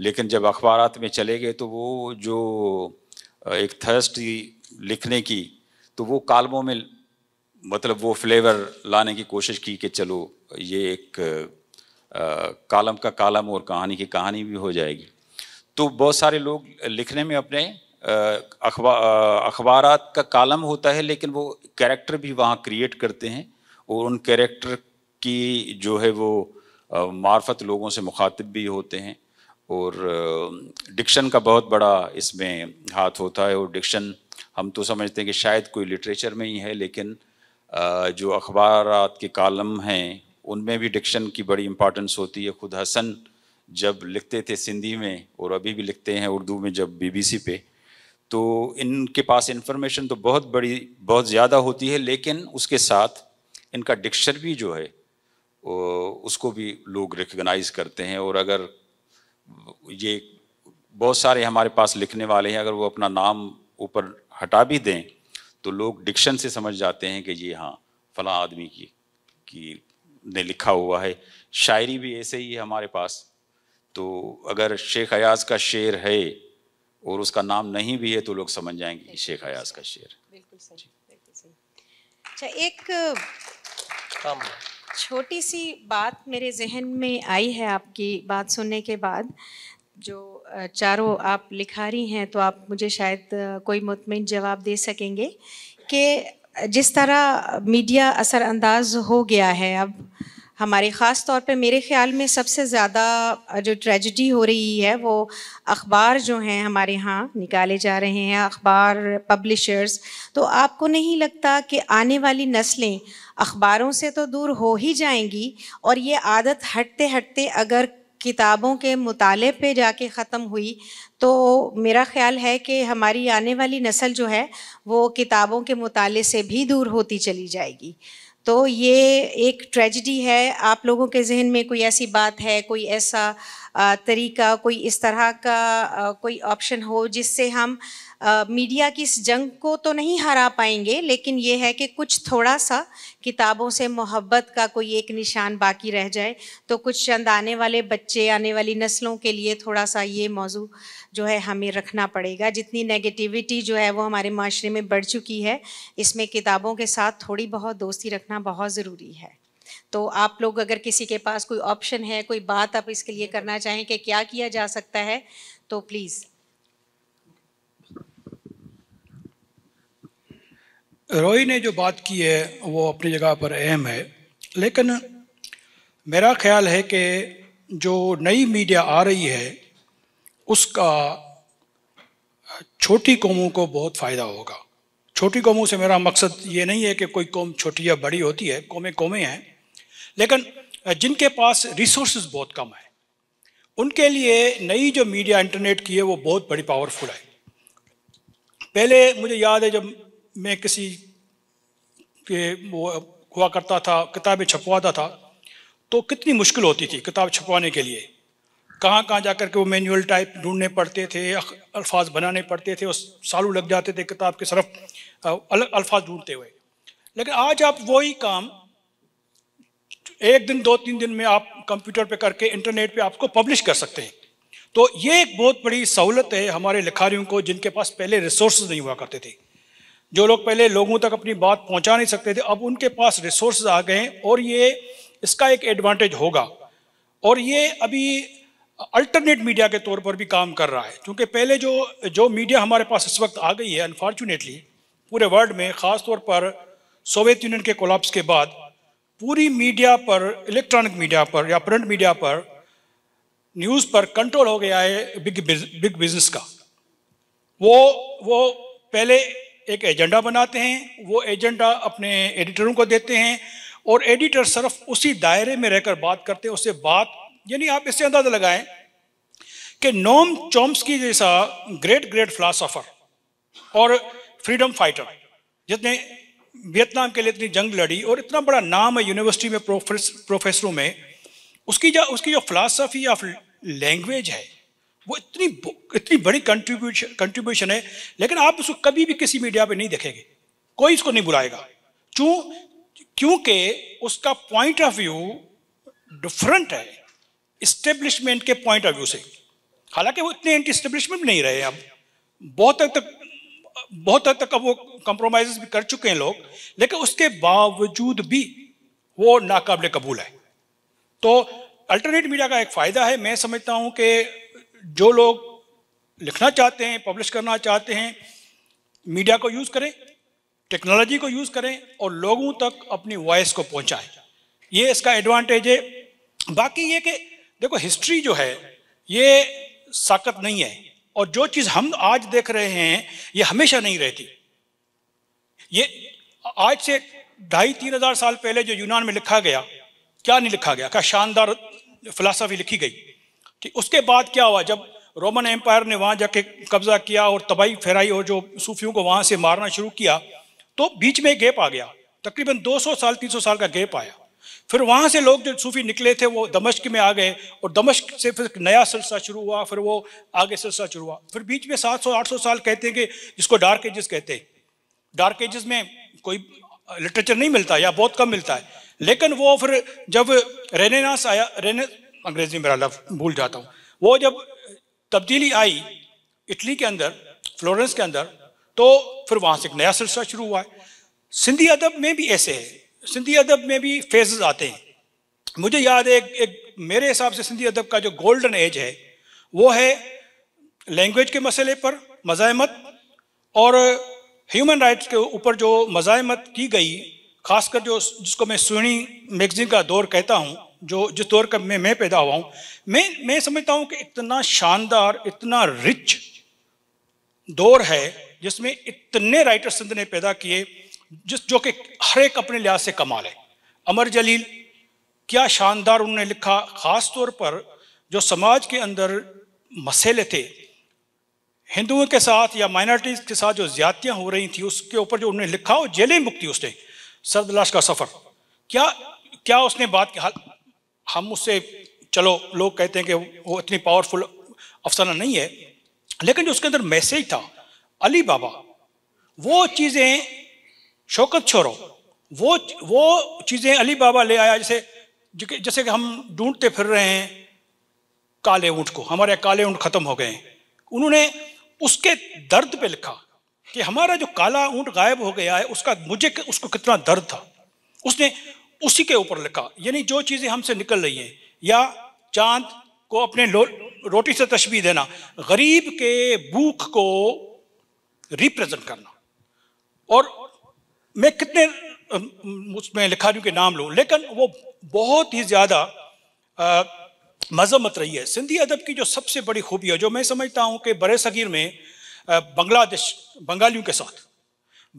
लेकिन जब अखबार में चले गए तो वो जो एक थर्स्ट लिखने की तो वो कालमों में मतलब वो फ्लेवर लाने की कोशिश की कि चलो ये एक आ, कालम का कालम और कहानी की कहानी भी हो जाएगी तो बहुत सारे लोग लिखने में अपने अखबार अखबार का कालम होता है लेकिन वो कैरेक्टर भी वहाँ क्रिएट करते हैं और उन कैरेक्टर की जो है वो मार्फत लोगों से मुखातिब भी होते हैं और डिक्शन का बहुत बड़ा इसमें हाथ होता है और डिक्शन हम तो समझते हैं कि शायद कोई लिटरेचर में ही है लेकिन जो अखबार के कॉलम हैं उनमें भी डिक्शन की बड़ी इम्पॉर्टेंस होती है खुद हसन जब लिखते थे सिंधी में और अभी भी लिखते हैं उर्दू में जब बीबीसी पे तो इनके पास इन्फॉर्मेशन तो बहुत बड़ी बहुत ज़्यादा होती है लेकिन उसके साथ इनका डिक्शन भी जो है उसको भी लोग रिकगनाइज करते हैं और अगर ये बहुत सारे हमारे पास लिखने वाले हैं अगर वो अपना नाम ऊपर हटा भी दें तो लोग डिक्शन से समझ जाते हैं कि ये हाँ फला आदमी की की ने लिखा हुआ है शायरी भी ऐसे ही है हमारे पास तो अगर शेख अयाज का शेर है और उसका नाम नहीं भी है तो लोग समझ जाएंगे कि शेख अयाज का शेर बिल्कुल सही बिल्कुल सही अच्छा एक छोटी सी बात मेरे जहन में आई है आपकी बात सुनने के बाद जो चारों आप लिखा रही हैं तो आप मुझे शायद कोई मुतमिन जवाब दे सकेंगे कि जिस तरह मीडिया असरअंदाज हो गया है अब हमारे ख़ास तौर पे मेरे ख्याल में सबसे ज़्यादा जो ट्रेजिडी हो रही है वो अखबार जो हैं हमारे यहाँ निकाले जा रहे हैं अखबार पब्लिशर्स तो आपको नहीं लगता कि आने वाली नस्लें अखबारों से तो दूर हो ही जाएंगी और ये आदत हटते हटते अगर किताबों के मुताले पे जाके ख़त्म हुई तो मेरा ख्याल है कि हमारी आने वाली नस्ल जो है वो किताबों के मुताले से भी दूर होती चली जाएगी तो ये एक ट्रेजडी है आप लोगों के जहन में कोई ऐसी बात है कोई ऐसा तरीका कोई इस तरह का कोई ऑप्शन हो जिससे हम मीडिया की इस जंग को तो नहीं हरा पाएंगे लेकिन ये है कि कुछ थोड़ा सा किताबों से मोहब्बत का कोई एक निशान बाकी रह जाए तो कुछ चंद आने वाले बच्चे आने वाली नस्लों के लिए थोड़ा सा ये मौजू जो है हमें रखना पड़ेगा जितनी नेगेटिविटी जो है वो हमारे माशरे में बढ़ चुकी है इसमें किताबों के साथ थोड़ी बहुत दोस्ती रखना बहुत ज़रूरी है तो आप लोग अगर किसी के पास कोई ऑप्शन है कोई बात आप इसके लिए करना चाहें कि क्या किया जा सकता है तो प्लीज़ रोई ने जो बात की है वो अपनी जगह पर अहम है लेकिन मेरा ख्याल है कि जो नई मीडिया आ रही है उसका छोटी कौमों को बहुत फ़ायदा होगा छोटी कौमों से मेरा मकसद ये नहीं है कि कोई कौम छोटी या बड़ी होती है कौमें कौमें हैं लेकिन जिनके पास रिसोर्स बहुत कम है उनके लिए नई जो मीडिया इंटरनेट की है वो बहुत बड़ी पावरफुल है पहले मुझे याद है जब मैं किसी के वो हुआ करता था किताबें छपवाता था तो कितनी मुश्किल होती थी किताब छपवाने के लिए कहाँ कहाँ जा कर के वो मैनुअल टाइप ढूंढने पड़ते थे अल्फाज बनाने पड़ते थे और सालों लग जाते थे किताब के सिर्फ अलग अल्फाज ढूंढते हुए लेकिन आज आप वही काम एक दिन दो तीन दिन में आप कंप्यूटर पे करके इंटरनेट पे आपको पब्लिश कर सकते हैं तो ये एक बहुत बड़ी सहूलत है हमारे लिखारियों को जिनके पास पहले रिसोर्स नहीं हुआ करते थे जो लोग पहले लोगों तक अपनी बात पहुँचा नहीं सकते थे अब उनके पास रिसोर्स आ गए और ये इसका एक एडवांटेज होगा और ये अभी अल्टरनेट मीडिया के तौर पर भी काम कर रहा है क्योंकि पहले जो जो मीडिया हमारे पास इस वक्त आ गई है अनफॉर्चुनेटली पूरे वर्ल्ड में ख़ास तौर पर सोवियत यूनियन के कोलाप्स के बाद पूरी मीडिया पर इलेक्ट्रॉनिक मीडिया पर या प्रिंट मीडिया पर न्यूज़ पर कंट्रोल हो गया है बिग बिग बिजनेस का वो वो पहले एक एजेंडा बनाते हैं वो एजेंडा अपने एडिटरों को देते हैं और एडिटर सिर्फ उसी दायरे में रहकर बात करते हैं उससे बात यानी आप इससे अंदाजा लगाएं कि नोम की जैसा ग्रेट ग्रेट फिलासफर और फ्रीडम फाइटर जितने वियतनाम के लिए इतनी जंग लड़ी और इतना बड़ा नाम है यूनिवर्सिटी में प्रोफेसरों में उसकी जो उसकी जो फिलासफी ऑफ लैंग्वेज है वो इतनी इतनी बड़ी कंट्रीब्यूशन कंट्रीब्यूशन है लेकिन आप उसको कभी भी किसी मीडिया पे नहीं देखेंगे कोई इसको नहीं बुलाएगा क्यों क्योंकि उसका पॉइंट ऑफ व्यू डिफरेंट है इस्टेब्लिशमेंट के पॉइंट ऑफ व्यू से हालांकि वो इतने एंटी इस्टेब्लिशमेंट नहीं रहे अब बहुत हद तक बहुत हद तक अब वो कंप्रोमाइज भी कर चुके हैं लोग लेकिन उसके बावजूद भी वो नाकबले कबूल है तो अल्टरनेट मीडिया का एक फ़ायदा है मैं समझता हूँ कि जो लोग लिखना चाहते हैं पब्लिश करना चाहते हैं मीडिया को यूज़ करें टेक्नोलॉजी को यूज़ करें और लोगों तक अपनी वॉइस को पहुँचाएँ ये इसका एडवांटेज है बाकी ये कि देखो हिस्ट्री जो है ये साकत नहीं है और जो चीज हम आज देख रहे हैं ये हमेशा नहीं रहती ये आज से ढाई तीन हजार साल पहले जो यूनान में लिखा गया क्या नहीं लिखा गया क्या शानदार फिलासफी लिखी गई ठीक उसके बाद क्या हुआ जब रोमन एम्पायर ने वहां जाके कब्जा किया और तबाही फहराई और जो सूफियों को वहां से मारना शुरू किया तो बीच में गैप आ गया तकरीबन 200 साल 300 साल का गैप आया फिर वहाँ से लोग जो सूफी निकले थे वो दमश्क में आ गए और दमश्क से फिर नया सिलसिला शुरू हुआ फिर वो आगे सिलसिला शुरू हुआ फिर बीच में 700 800 साल कहते हैं कि जिसको डार्क एजेस कहते हैं डार्क एजेस में कोई लिटरेचर नहीं मिलता या बहुत कम मिलता है लेकिन वो फिर जब रेनेनास आया रेने अंग्रेजी मेरा लफ भूल जाता हूँ वो जब तब्दीली आई इटली के अंदर फ्लोरेंस के अंदर तो फिर वहाँ से एक नया सिलसिला शुरू हुआ है सिंधी अदब में भी ऐसे है सिंधी अदब में भी फेजेस आते हैं मुझे याद है एक, एक मेरे हिसाब से सिंधी अदब का जो गोल्डन एज है वो है लैंग्वेज के मसले पर मज़ामत और ह्यूमन राइट्स के ऊपर जो मज़ामत की गई खासकर जो जिसको मैं सुनी मैगजीन का दौर कहता हूँ जो जिस दौर का मैं मैं पैदा हुआ हूँ मैं मैं समझता हूँ कि इतना शानदार इतना रिच दौर है जिसमें इतने राइटर्स सिंध ने पैदा किए जिस जो कि हर एक अपने लिहाज से कमाल है अमर जलील क्या शानदार उन्होंने लिखा ख़ास तौर पर जो समाज के अंदर मसले थे हिंदुओं के साथ या माइनॉरिटीज़ के साथ जो ज़्यादतियाँ हो रही थी उसके ऊपर जो उन्होंने लिखा और जेलें मुक्ति उसने सरदलाश का सफ़र क्या क्या उसने बात हम उससे चलो लोग कहते हैं कि वो इतनी पावरफुल अफसाना नहीं है लेकिन जो उसके अंदर मैसेज था अली बाबा वो चीज़ें शौकत छोड़ो वो वो चीज़ें अली बाबा ले आया जैसे जैसे कि हम ढूंढते फिर रहे हैं काले ऊँट को हमारे काले ऊँट ख़त्म हो गए हैं उन्होंने उसके दर्द पे लिखा कि हमारा जो काला ऊँट गायब हो गया है उसका मुझे उसको कितना दर्द था उसने उसी के ऊपर लिखा यानी जो चीज़ें हमसे निकल रही हैं या चांद को अपने रोटी से तशबी देना गरीब के भूख को रिप्रेजेंट करना और मैं कितने उसमें लिखारियों के नाम लूँ लेकिन वो बहुत ही ज़्यादा मजम्मत रही है सिंधी अदब की जो सबसे बड़ी खूबी है जो मैं समझता हूँ कि बर सग़ीर में बांग्लादेश बंगालियों के साथ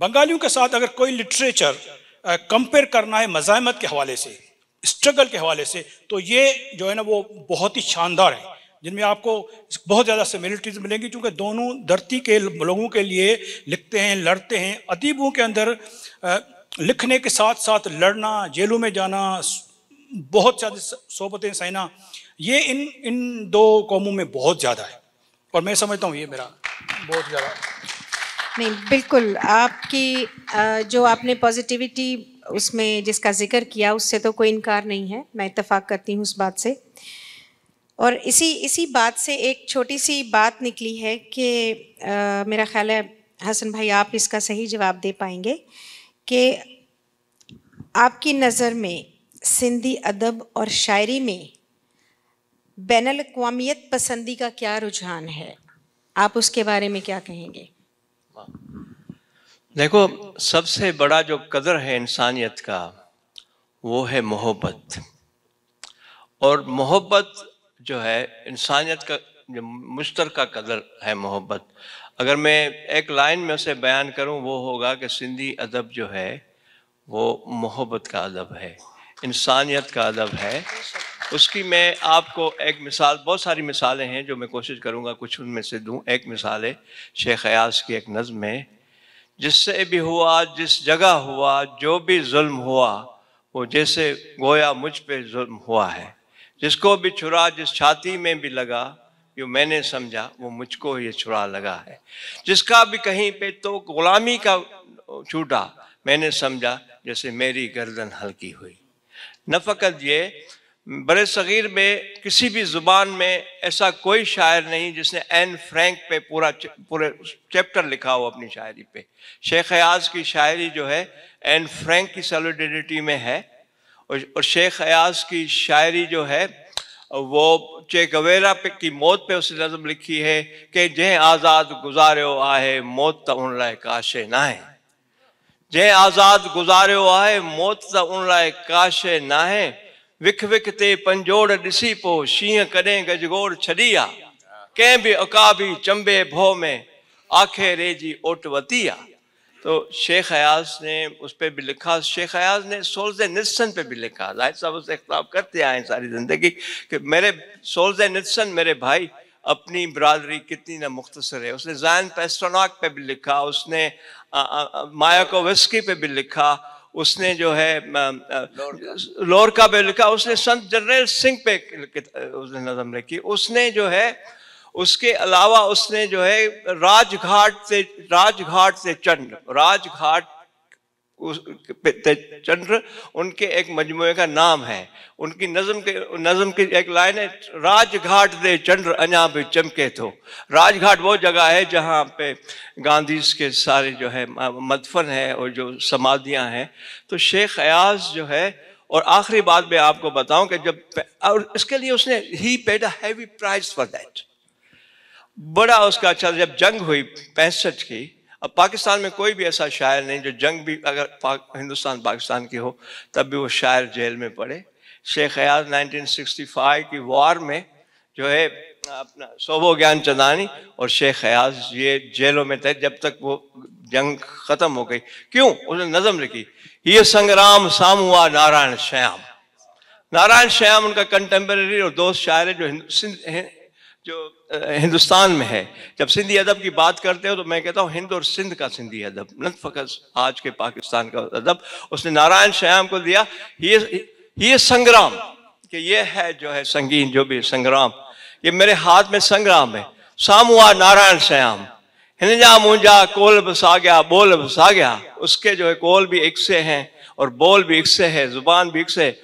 बंगालियों के साथ अगर कोई लिटरेचर कंपेयर करना है मज़ामत के हवाले से स्ट्रगल के हवाले से तो ये जो है ना वो बहुत ही शानदार है जिनमें आपको बहुत ज़्यादा सिमिलिटीज मिलेंगी क्योंकि दोनों धरती के लोगों के लिए लिखते हैं लड़ते हैं अदीबों के अंदर लिखने के साथ साथ लड़ना जेलों में जाना बहुत ज़्यादा सोबतें सहना ये इन इन दो कौमों में बहुत ज़्यादा है और मैं समझता हूँ ये मेरा बहुत ज़्यादा नहीं बिल्कुल आपकी जो आपने पॉजिटिविटी उसमें जिसका जिक्र किया उससे तो कोई इनकार नहीं है मैं इतफाक़ करती हूँ उस बात से और इसी इसी बात से एक छोटी सी बात निकली है कि मेरा ख्याल है हसन भाई आप इसका सही जवाब दे पाएंगे कि आपकी नज़र में सिंधी अदब और शायरी में बैन अवीत पसंदी का क्या रुझान है आप उसके बारे में क्या कहेंगे देखो सबसे बड़ा जो कदर है इंसानियत का वो है मोहब्बत और मोहब्बत जो है इंसानियत का जो मुश्तर का कदर है मोहब्बत अगर मैं एक लाइन में उसे बयान करूं वो होगा कि सिंधी अदब जो है वो मोहब्बत का अदब है इंसानियत का अदब है उसकी मैं आपको एक मिसाल बहुत सारी मिसालें हैं जो मैं कोशिश करूंगा कुछ उनमें से दूं एक मिसाल है शेख अयास की एक नज़म है जिससे भी हुआ जिस जगह हुआ जो भी जुल्म हुआ वो जैसे गोया मुझ पे जुल्म हुआ है जिसको भी छुरा जिस छाती में भी लगा जो मैंने समझा वो मुझको ये छुरा लगा है जिसका भी कहीं पे तो गुलामी का छूटा मैंने समझा जैसे मेरी गर्दन हल्की हुई न फकत ये बड़े सग़ीर में किसी भी ज़ुबान में ऐसा कोई शायर नहीं जिसने एन फ्रैंक पे पूरा पूरे चैप्टर लिखा हो अपनी शायरी पे शेख अयाज की शायरी जो है एन फ्रैंक की सोलिडिटी में है और, शेख अयाज की शायरी जो है वो चे गवेरा पे की मौत पे उसने नज़म लिखी है कि जै आज़ाद गुज़ारियो आए मौत त उन लाइ काशे शइ जै आज़ाद गुज़ारियो आए मौत त उन लाइ काशे शइ न विख विख ते पंजोड़ ॾिसी पो शींहं कॾहिं गजगोड़ छॾी आहे कंहिं बि अकाबी चंबे भो में आखे जी ओट वती आहे तो शेख अयाज ने उस पर भी लिखा शेख अयाज ने सोल्ज निसन पे भी लिखा जाहिर साहब उससे इख्ताब करते आए सारी ज़िंदगी कि मेरे सोल्ज निसन मेरे भाई अपनी बरदरी कितनी ना मुख्तसर है उसने जैन पेस्टोनाक पे भी लिखा उसने मायाकोवस्की कोवस्की पे भी लिखा उसने जो है लोरका पे लिखा उसने संत जनरल सिंह पे उसने नज़म लिखी उसने जो है उसके अलावा उसने जो है राजघाट से राजघाट से चंद्र राजघाट चंद्र उनके एक मजमू का नाम है उनकी नज़म के नज़म की एक लाइन है राजघाट दे चंद्र अना पे चमके तो राजघाट वो जगह है जहाँ पे गांधी के सारे जो है मदफन है और जो समाधियाँ हैं तो शेख अयाज जो है और आखिरी बात मैं आपको बताऊं कि जब और इसके लिए उसने he paid a heavy price for that बड़ा उसका अच्छा जब जंग हुई पैंसठ की अब पाकिस्तान में कोई भी ऐसा शायर नहीं जो जंग भी अगर पाक, हिंदुस्तान पाकिस्तान की हो तब भी वो शायर जेल में पड़े शेख हयात 1965 की वार में जो है अपना सोबो ज्ञान चंदानी और शेख अयाज ये जेलों में थे जब तक वो जंग खत्म हो गई क्यों उसने नज़म लिखी ये संग्राम साम हुआ नारायण श्याम नारायण श्याम उनका कंटेम्प्रेरी और दोस्त शायर है जो जो हिंदुस्तान में है जब सिंधी अदब की बात करते हो तो मैं कहता हूँ हिंद और सिंध का सिंधी अदब नत फकस आज के पाकिस्तान का अदब उसने नारायण श्याम को दिया ये ये संग्राम कि ये है जो है संगीन जो भी संग्राम ये मेरे हाथ में संग्राम है सामुआ नारायण श्याम हिन जा मुंजा कोल बसा गया बोल बसा गया उसके जो है कोल भी एक से हैं और बोल भी एक से है जुबान भी एक से है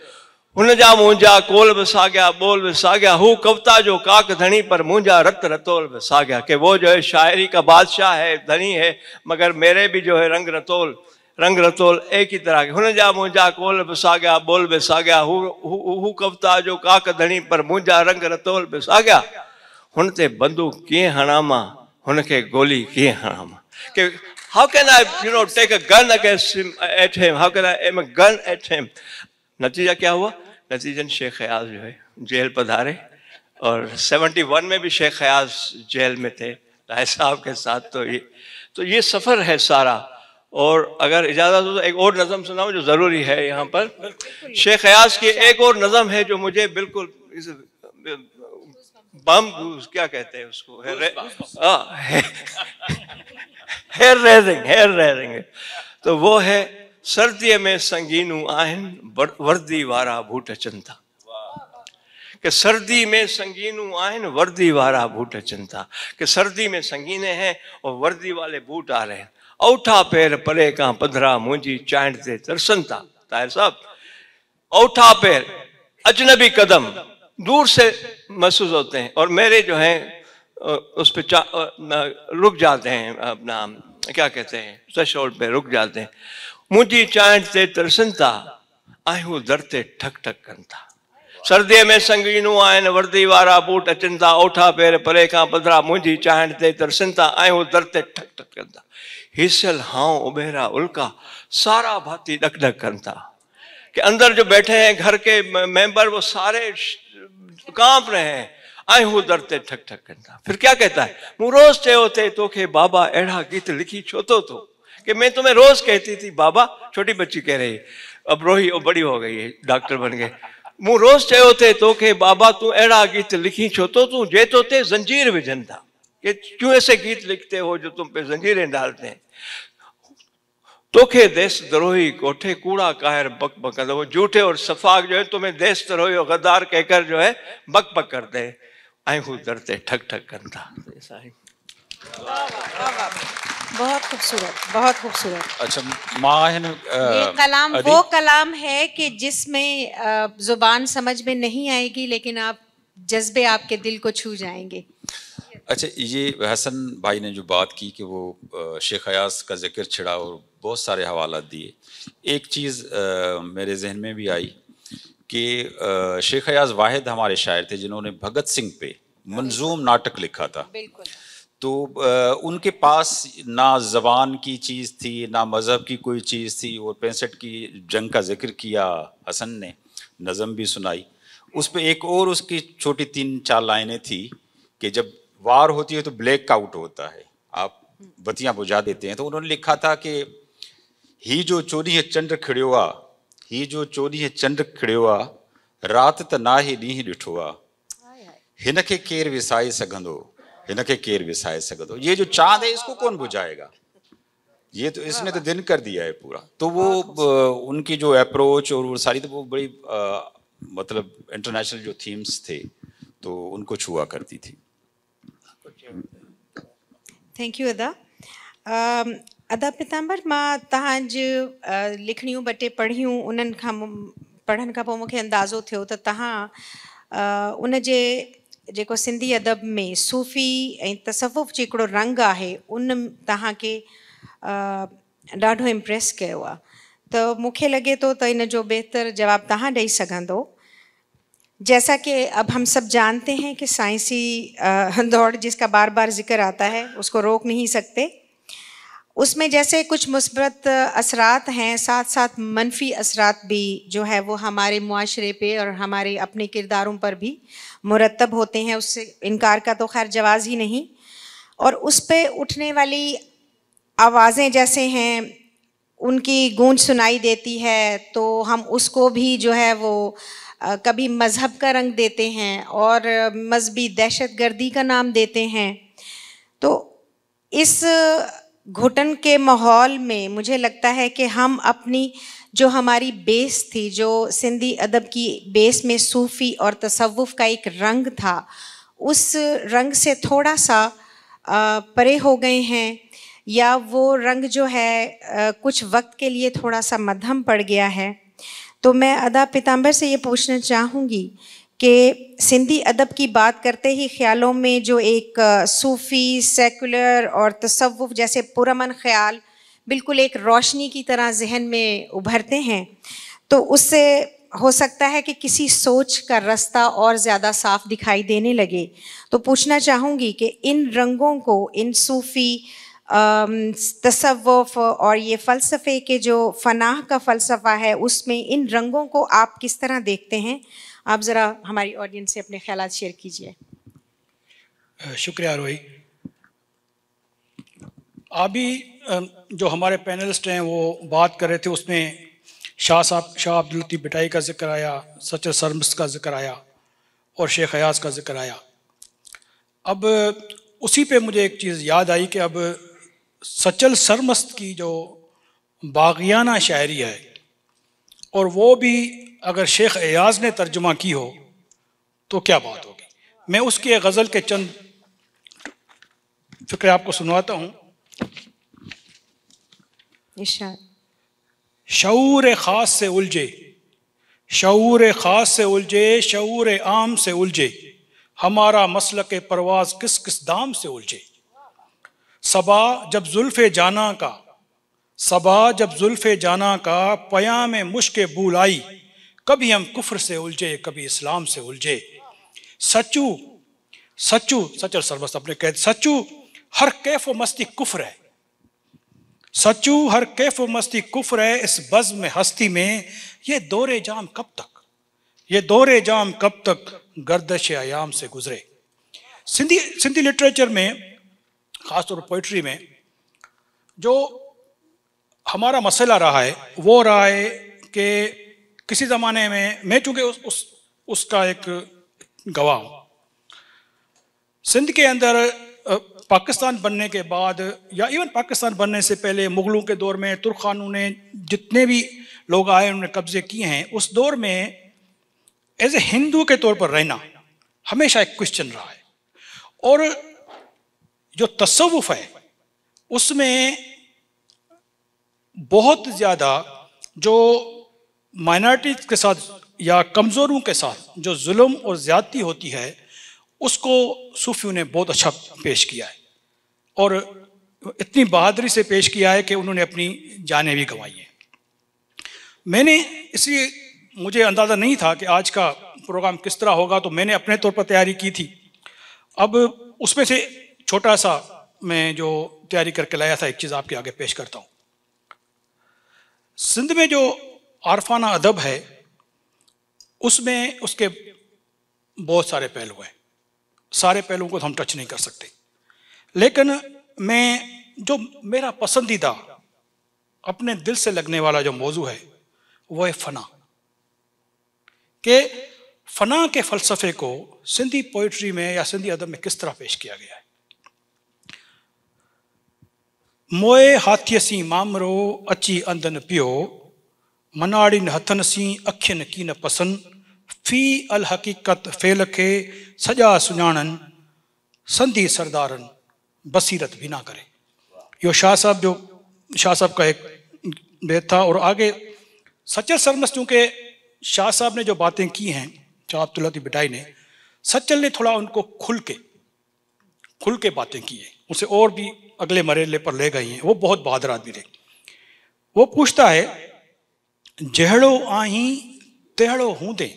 हुनजा मुंजा कोल बि सागया बोल बि सागया हु कविता जो काक धनी पर मुंजा रत रतोल बि सागया कि वो जो है शायरी का बादशाह है धनी है मगर मेरे भी जो है रंग रतोल रंग रतोल एक ही तरह के हुनजा मुंजा कोल बि सागया बोल बि सागया हु हू कविता जो काक धनी पर मुंजा रंग रतोल बि सागया हुन ते बंदूक कीअं हणामां हुनखे गोली कीअं हणामा कि how can I, you know, take a gun against him, at him? How can I aim a gun at him? नतीजा क्या हुआ नतीजन शेख खयाज जो है जेल पधारे और 71 में भी शेख हयाज जेल में थे राय साहब के साथ तो ये तो ये सफ़र है सारा और अगर इजाज़त हो तो एक और नज़म सुनाऊँ जो ज़रूरी है यहाँ पर शेख हयाज की एक और नज़म है जो मुझे बिल्कुल इस बम क्या कहते हैं उसको हेयर रेजिंग हेयर रेजिंग तो वो है सर्दीअ में संगीनूं आहिनि वर्दी वारा बूट अचनि था कि सर्दी में संगीनू आयन वर्दी वारा बूट अचन था कि सर्दी में संगीने हैं और वर्दी वाले बूट आ रहे हैं औठा पैर परे का पधरा मुंहिंजी चाइण ते तरसन था ताहिर साहब औठा पैर अजनबी कदम दूर से महसूस होते हैं और मेरे जो हैं उस पे रुक जाते हैं अपना क्या कहते हैं सशोल पे रुक जाते हैं मुझी चांहि ते तरसन था आयो दर ठक ठक कन था सर्दी में संगीनू आयन वर्दी वारा बूट अचन था ओठा पेर परे का पधरा मुझी चांहि ते तरसन था आयो दर ठक ठक कन था हिसल हाउ उबेरा उल्का सारा भाती डक डक कन था कि अंदर जो बैठे हैं घर के मेंबर वो सारे कांप रहे हैं आयो दरते दर ठक ठक था फिर क्या कहता है मूं रोज़ चयो तोखे बाबा अहिड़ा गीत लिखी छो तो, तो? कि मैं तुम्हें रोज कहती थी बाबा छोटी बच्ची कह रही अब रोही वो बड़ी हो गई है डॉक्टर बन गए मूं रोज़ चयो तो के बाबा तू अड़ा गीत लिखी छो तो तू जे तो थे ज़ंजीर विझनि था कि क्यों ऐसे गीत लिखते हो जो तुम पे जंजीरें डालते हैं तोखे देश द्रोही कोठे कूड़ा काहर बक बक वो झूठे और सफाक जो है तुम्हें देश द्रोही और गद्दार कहकर जो है बक बक करते हैं आए उतरते ठक ठक करता ऐसा है बहुत खूबसूरत बहुत खूबसूरत अच्छा माहन ये कलाम वो कलाम है कि जिसमें जुबान समझ में नहीं आएगी लेकिन आप जज्बे आपके दिल को छू जाएंगे अच्छा ये हसन भाई ने जो बात की कि वो शेख अयास का जिक्र छिड़ा और बहुत सारे हवाला दिए एक चीज़ मेरे जहन में भी आई कि शेख अयास वाहिद हमारे शायर थे जिन्होंने भगत सिंह पे मंजूम नाटक लिखा था बिल्कुल तो उनके पास ना जबान की चीज़ थी ना मज़हब की कोई चीज़ थी और पैंसठ की जंग का जिक्र किया हसन ने नज़म भी सुनाई उस पर एक और उसकी छोटी तीन चार लाइनें थी कि जब वार होती है तो ब्लैक आउट होता है आप बतियां बुझा देते हैं तो उन्होंने लिखा था कि ही जो चोरी है चंद्र खिड़ियोआ ही जो चोरी है चंद्र खिड़ियोआ रात त ना ही ॾींहुं ॾिठो आहे हिन खे केरु विसाए सघंदो इनके केर विसाए हो ये जो चांद है इसको कौन बुझाएगा ये तो इसने तो दिन कर दिया है पूरा तो वो हाँ, उनकी जो अप्रोच और वो सारी तो वो बड़ी आ, मतलब इंटरनेशनल जो थीम्स थे तो उनको छुआ करती थी थैंक यू अदा अदा पिताम्बर मां तव्हांजे लिखणियूं ॿ टे पढ़ियूं उन्हनि खां पढ़ण खां पोइ मूंखे अंदाज़ो थियो त उन जे जो सिंधी अदब में सूफ़ी ए तसवुफ़ जो रंग है उन तहके इम्प्रेस किया तो त लगे तो इन जो बेहतर जवाब तहाँ दई सको जैसा कि अब हम सब जानते हैं कि साइंसी दौड़ जिसका बार बार जिक्र आता है उसको रोक नहीं सकते उसमें जैसे कुछ मुस्बत असरात हैं साथ साथ मनफी असरात भी जो है वो हमारे माशरे पे और हमारे अपने किरदारों पर भी मुरतब होते हैं उससे इनकार का तो खैर जवाज़ ही नहीं और उस पर उठने वाली आवाज़ें जैसे हैं उनकी गूंज सुनाई देती है तो हम उसको भी जो है वो कभी मज़हब का रंग देते हैं और मजहबी दहशत गर्दी का नाम देते हैं तो इस घुटन के माहौल में मुझे लगता है कि हम अपनी जो हमारी बेस थी जो सिंधी अदब की बेस में सूफ़ी और तसवुफ़ का एक रंग था उस रंग से थोड़ा सा परे हो गए हैं या वो रंग जो है कुछ वक्त के लिए थोड़ा सा मध्यम पड़ गया है तो मैं अदा पिताम्बर से ये पूछना चाहूँगी कि सिंधी अदब की बात करते ही ख्यालों में जो एक सूफ़ी सेकुलर और तसव्वुफ जैसे पुरमन ख्याल बिल्कुल एक रोशनी की तरह जहन में उभरते हैं तो उससे हो सकता है कि किसी सोच का रास्ता और ज़्यादा साफ दिखाई देने लगे तो पूछना चाहूँगी कि इन रंगों को इन सूफ़ी तसव्वुफ और ये फ़लसफ़े के जो फ़नाह का फ़लसफ़ा है उसमें इन रंगों को आप किस तरह देखते हैं आप ज़रा हमारी ऑडियंस से अपने ख्याल शेयर कीजिए शुक्रिया रोही अभी जो हमारे पैनलिस्ट हैं वो बात कर रहे थे उसमें शाह साहब शाह अब्दुल लतीफ़ बिटाई का जिक्र आया सचर सरमस का जिक्र आया और शेख हयाज का जिक्र आया अब उसी पे मुझे एक चीज़ याद आई कि अब सचल सरमस्त की जो बागियाना शायरी है और वो भी अगर शेख एयाज ने तर्जुमा की हो तो क्या बात होगी मैं उसके गज़ल के चंद फिक्र आपको सुनवाता हूँ शूर ख़ास से उलझे शूर ख़ास से उलझे शूर आम से उलझे हमारा मसल के परवाज किस किस दाम से उलझे सबा जब जुल्फ़ जाना का सबा जब जुल्फ़ जाना का पया में मुश्क भूल आई कभी हम कुफर से उलझे कभी इस्लाम से उलझे सचू सचू सच और सरमस्त अपने कह सचू हर कैफ मस्ती कुफर है सचू हर कैफ व मस्ती कुफर है इस बज में हस्ती में ये दोरे जाम कब तक ये दौरे जाम कब तक गर्दश आयाम से गुजरे सिंधी सिंधी लिटरेचर में ख़ासतौर पोइट्री में जो हमारा मसला रहा है वो रहा है कि किसी ज़माने में मैं चूँकि उस, उस उसका एक गवाह हूँ सिंध के अंदर पाकिस्तान बनने के बाद या इवन पाकिस्तान बनने से पहले मुग़लों के दौर में तुर्खानों ने जितने भी लोग आए उन्होंने कब्ज़े किए हैं उस दौर में एज ए हिंदू के तौर पर रहना हमेशा एक क्वेश्चन रहा है और जो तस्वुफ है उसमें बहुत ज़्यादा जो माइनॉरिटीज़ के साथ या कमज़ोरों के साथ जो जुल्म और ज़्यादती होती है उसको सूफियों ने बहुत अच्छा पेश किया है और इतनी बहादुरी से पेश किया है कि उन्होंने अपनी जाने भी गंवाई हैं मैंने इसलिए मुझे अंदाज़ा नहीं था कि आज का प्रोग्राम किस तरह होगा तो मैंने अपने तौर पर तैयारी की थी अब उसमें से छोटा सा मैं जो तैयारी करके लाया था एक चीज़ आपके आगे पेश करता हूँ सिंध में जो आरफाना अदब है उसमें उसके बहुत सारे पहलू हैं सारे पहलुओं को तो हम टच नहीं कर सकते लेकिन मैं जो मेरा पसंदीदा अपने दिल से लगने वाला जो मौजू है वो है फ़ना के फ़ना के फ़लसफ़े को सिंधी पोइट्री में या सिंधी अदब में किस तरह पेश किया गया है मोए हाथियसी मामरो अची अंदन पियो मनाड़िन सी अखियन की न पसन फ़ी अल हक़ीक़त फ़ेल खे सजा सुञाणनि संधी सरदारन बसीरत बिना करे यो शाह साहब जो शाह साहब का एक बेहद था और आगे सचल सरमस चूँकि शाह साहब ने जो बातें की हैं शाह अब्दुल्लती बिटाई ने सचल ने थोड़ा उनको खुल के खुल के बातें की हैं उसे और भी अगले मरेले पर ले गई हैं वो बहुत बहादुर आदमी थे वो पूछता है जहिड़ो आही तहिड़ो हुंदे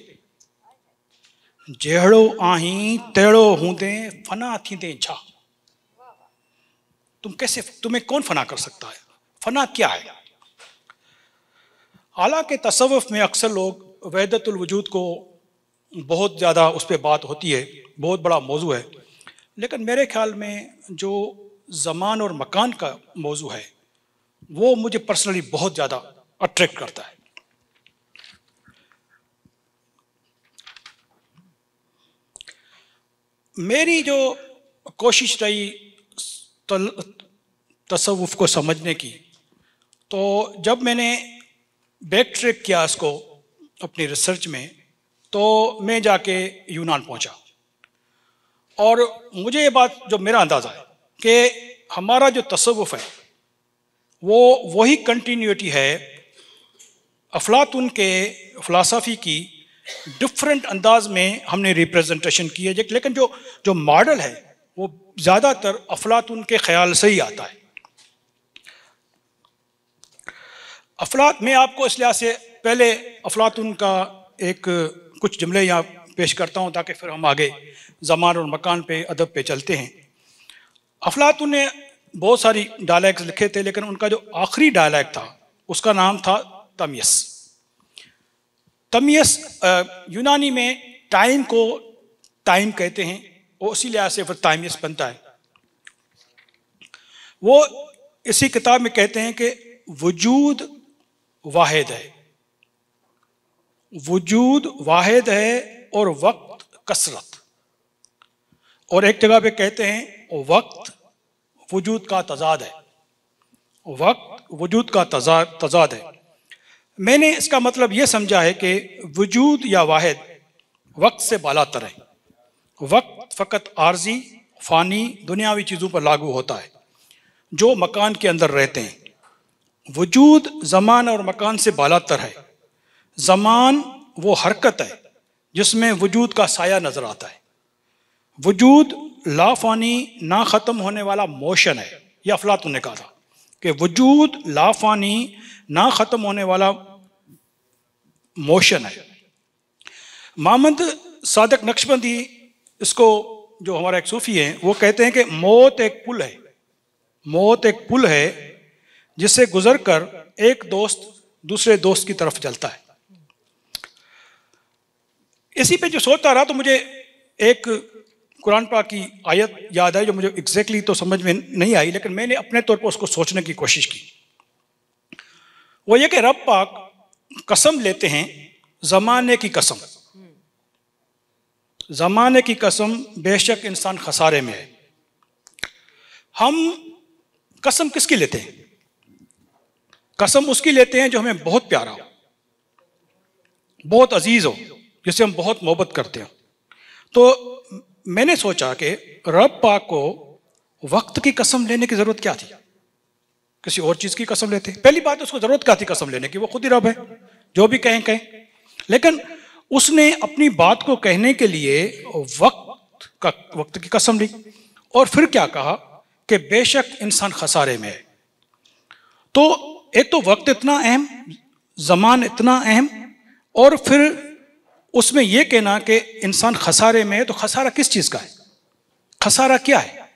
जेहड़ो आही तेड़ो हुंदे फना थींदे छा तुम कैसे तुम्हें कौन फना कर सकता है फना क्या है हालांकि तसव्वुफ में अक्सर लोग वहदतुल वजूद को बहुत ज़्यादा उस पर बात होती है बहुत बड़ा मौजू है लेकिन मेरे ख्याल में जो ज़मान और मकान का मौजू है वो मुझे पर्सनली बहुत ज़्यादा अट्रैक्ट करता है मेरी जो कोशिश रही तसवुफ़ को समझने की तो जब मैंने बैक ट्रैक किया इसको अपनी रिसर्च में तो मैं जाके यूनान पहुंचा और मुझे ये बात जो मेरा अंदाज़ा है कि हमारा जो तसवुफ़ है वो वही कंटिन्यूटी है अफलातून के फलासफी की डिफरेंट अंदाज में हमने रिप्रेजेंटेशन किया है लेकिन जो जो मॉडल है वो ज़्यादातर अफलातून के ख्याल से ही आता है अफलात में आपको इस लिहाज से पहले अफलातून का एक कुछ जुमले यहाँ पेश करता हूँ ताकि फिर हम आगे ज़मान और मकान पे अदब पे चलते हैं अफलातून ने बहुत सारी डायलैग्स लिखे थे लेकिन उनका जो आखिरी डायलैग था उसका नाम था तमियस तमियस यूनानी में टाइम को टाइम कहते हैं और उसी लिहाज से फिर तामियस बनता है वो इसी किताब में कहते हैं कि वजूद वाहिद है वजूद वाहिद है और वक्त कसरत और एक जगह पे कहते हैं वक्त वजूद का तजाद है वक्त वजूद का तजाद है मैंने इसका मतलब यह समझा है कि वजूद या वाहिद वक्त से बालातर है वक्त फ़कत आर्जी फ़ानी दुनियावी चीज़ों पर लागू होता है जो मकान के अंदर रहते हैं वजूद ज़मान और मकान से बालातर है ज़मान वो हरकत है जिसमें वजूद का साया नज़र आता है वजूद लाफानी ना ख़त्म होने वाला मोशन है यह अफलातुन ने कहा था कि वजूद लाफानी ना ख़त्म होने वाला मोशन है मामद सादक नक्शबंदी इसको जो हमारा एक सूफ़ी है वो कहते हैं कि मौत एक पुल है मौत एक पुल है जिससे गुजर कर एक दोस्त दूसरे दोस्त की तरफ चलता है इसी पे जो सोचता रहा तो मुझे एक कुरान पाक की आयत याद आई जो मुझे एग्जैक्टली तो समझ में नहीं आई लेकिन मैंने अपने तौर पर उसको सोचने की कोशिश की वो ये कि रब पाक कसम लेते हैं ज़माने की कसम ज़माने की कसम बेशक इंसान खसारे में है हम कसम किसकी लेते हैं कसम उसकी लेते हैं जो हमें बहुत प्यारा हो बहुत अजीज़ हो जिसे हम बहुत मोहब्बत करते हो तो मैंने सोचा कि रब पाक को वक्त की कसम लेने की जरूरत क्या थी किसी और चीज की कसम लेते पहली बात उसको जरूरत क्या थी कसम लेने की वो खुद ही रब है जो भी कहें कहें लेकिन उसने अपनी बात को कहने के लिए वक्त का वक्त की कसम ली और फिर क्या कहा कि बेशक इंसान खसारे में है तो एक तो वक्त इतना अहम जमान इतना अहम और फिर उसमें यह कहना कि इंसान खसारे में है तो खसारा किस चीज़ का है खसारा क्या है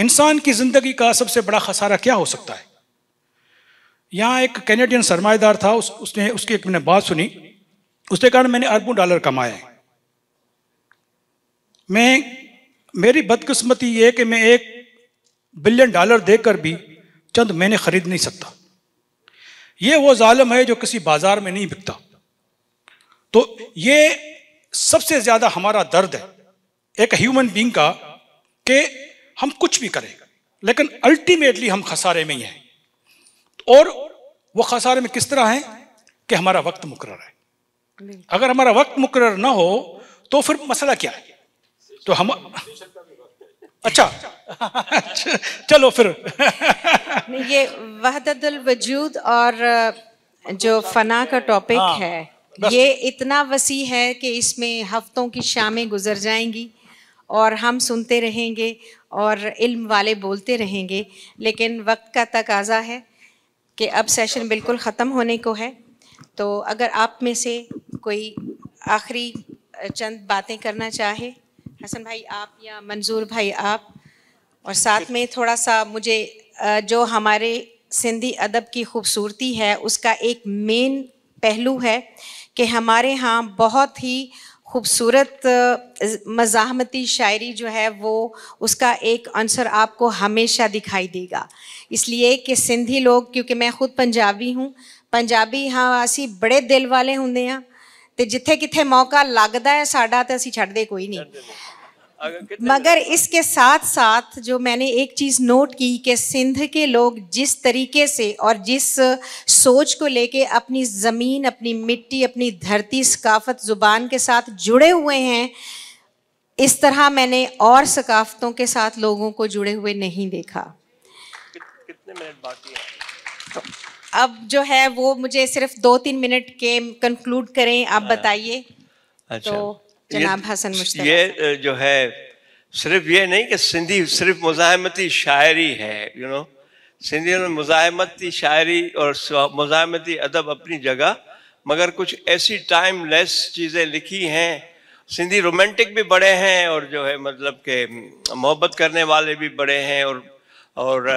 इंसान की ज़िंदगी का सबसे बड़ा खसारा क्या हो सकता है यहाँ एक कैनेडियन सरमाएदार था उस, उसने उसकी एक मैंने बात सुनी उसके कारण मैंने अरबों डॉलर कमाए हैं मैं मेरी बदकिस्मती ये कि मैं एक बिलियन डॉलर देकर भी चंद मैंने खरीद नहीं सकता यह वो जालम है जो किसी बाजार में नहीं बिकता तो ये सबसे ज्यादा हमारा दर्द है एक ह्यूमन बींग का कि हम कुछ भी करें लेकिन अल्टीमेटली हम खसारे में ही हैं और वो खसारे में किस तरह है कि हमारा वक्त मुकर है अगर हमारा वक्त मुकर ना हो तो फिर मसला क्या है तो हम अच्छा चलो फिर ये वहदतुल वजूद और जो फना का टॉपिक हाँ। है ये इतना वसी है कि इसमें हफ्तों की शामें गुजर जाएंगी और हम सुनते रहेंगे और इल्म वाले बोलते रहेंगे लेकिन वक्त का तकाजा है कि अब सेशन बिल्कुल ख़त्म होने को है तो अगर आप में से कोई आखिरी चंद बातें करना चाहे हसन भाई आप या मंजूर भाई आप और साथ में थोड़ा सा मुझे जो हमारे सिंधी अदब की खूबसूरती है उसका एक मेन पहलू है कि हमारे यहाँ बहुत ही खूबसूरत मज़ाहमती शायरी जो है वो उसका एक आंसर आपको हमेशा दिखाई देगा इसलिए कि सिंधी लोग क्योंकि मैं खुद पंजाबी हूँ पंजाबी हाँ ਅਸੀਂ बड़े दिल वाले होंगे हाँ तो जिथे ਕਿੱਥੇ मौका लगता है साढ़ा तो असी छे कोई नहीं मगर इसके साथ साथ जो मैंने एक चीज नोट की कि सिंध के लोग जिस तरीके से और जिस सोच को लेके अपनी ज़मीन अपनी मिट्टी अपनी धरती सकाफत ज़ुबान के साथ जुड़े हुए हैं इस तरह मैंने और सकाफतों के साथ लोगों को जुड़े हुए नहीं देखा कितने मिनट बाकी है तो, अब जो है वो मुझे सिर्फ दो तीन मिनट के कंक्लूड करें आप हाँ। बताइए अच्छा। तो जनाब हसन मुश्ताक ये जो है सिर्फ ये नहीं कि सिंधी सिर्फ मुजामती शायरी है यू नो सिंधियों में मुजामती शायरी और मुजामती अदब अपनी जगह मगर कुछ ऐसी टाइम लेस चीज़ें लिखी हैं सिंधी रोमांटिक भी बड़े हैं और जो है मतलब के मोहब्बत करने वाले भी बड़े हैं और और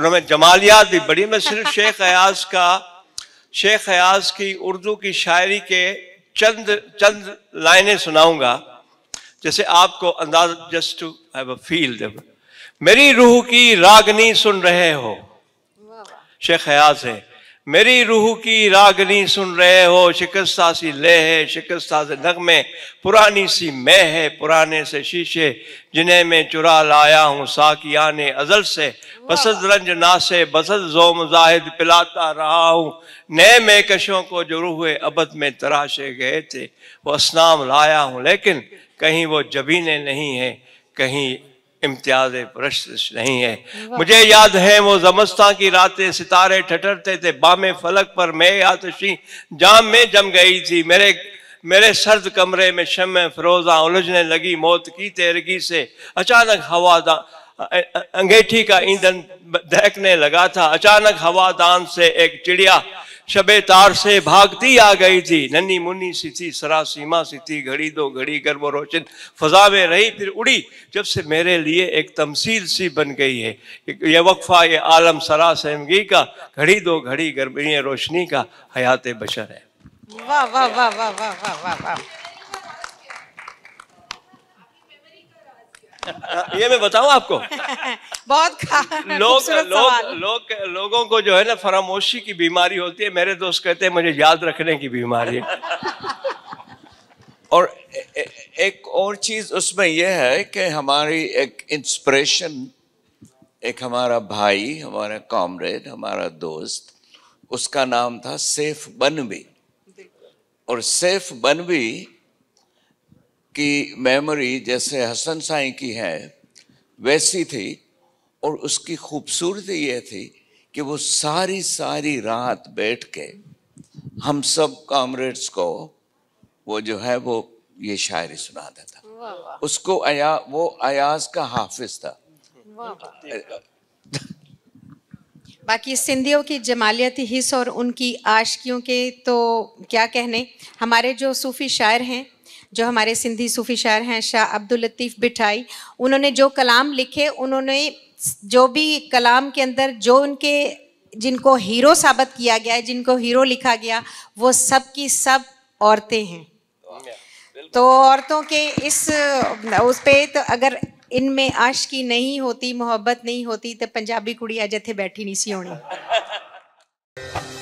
उनमें जमालियात भी बड़ी मैं सिर्फ शेख अयाज का शेख अयाज की उर्दू की शायरी के चंद चंद लाइनें सुनाऊंगा जैसे आपको अंदाज just to have a feel मेरी रूह की रागनी सुन रहे हो शेख हयाज है मेरी रूह की रागनी सुन रहे हो शिकस्ता सी ले है शिकस्ता से नगमे पुरानी सी मैं है पुराने से शीशे जिन्हें मैं चुरा लाया हूँ साकियाने अजल से बसत रंज ना से बसत जोम जाहिद पिलाता रहा हूँ नए मैं कशों को जो रूह अबद में तराशे गए थे वो असनाम लाया हूँ लेकिन कहीं वो जबीने नहीं है कहीं इम्तियाज प्रश नहीं है मुझे याद है वो जमस्ता की रातें सितारे ठटरते थे बामे फलक पर मैं आतशी जाम में जम गई थी मेरे मेरे सर्द कमरे में शम फरोजा उलझने लगी मौत की तेरगी से अचानक हवा अंगेठी का ईंधन दहकने लगा था अचानक हवादान से एक चिड़िया शबे तार से भागती आ गई थी नन्नी मुन्नी सी थी सरासीमा सी थी घड़ी दो घड़ी गर्भ रोशन फजा में रही फिर उड़ी जब से मेरे लिए एक तमसील सी बन गई है ये वक्फा ये आलम सरा सहमगी का घड़ी दो घड़ी गर्मी रोशनी का हयात बशर है वाह वाह वाह वाह वाह वाह वाह वाह ये मैं बताऊं आपको बहुत लोग लोग लो, लोगों को जो है ना फरामोशी की बीमारी होती है मेरे दोस्त कहते हैं मुझे याद रखने की बीमारी और ए, एक और चीज उसमें यह है कि हमारी एक इंस्पिरेशन एक हमारा भाई हमारा कॉमरेड हमारा दोस्त उसका नाम था सेफ बनवी और सेफ बनवी की मेमोरी जैसे हसन साई की है वैसी थी और उसकी खूबसूरती ये थी कि वो सारी सारी रात बैठ के हम सब कॉमरेड्स को वो जो है वो ये शायरी सुनाता था उसको आया वो अयाज का हाफिज था बाकी सिंधियों की जमालियती हिस्स और उनकी आशकियों के तो क्या कहने हमारे जो सूफ़ी शायर हैं जो हमारे सिंधी सूफी शायर हैं शाह अब्दुल लतीफ़ बिठाई उन्होंने जो कलाम लिखे उन्होंने जो भी कलाम के अंदर जो उनके जिनको हीरो साबित किया गया है जिनको हीरो लिखा गया वो सब की सब औरतें हैं तो औरतों के इस उस पर तो अगर इनमें आश की नहीं होती मोहब्बत नहीं होती तो पंजाबी कुड़ी अज इतने बैठी नहीं सी होनी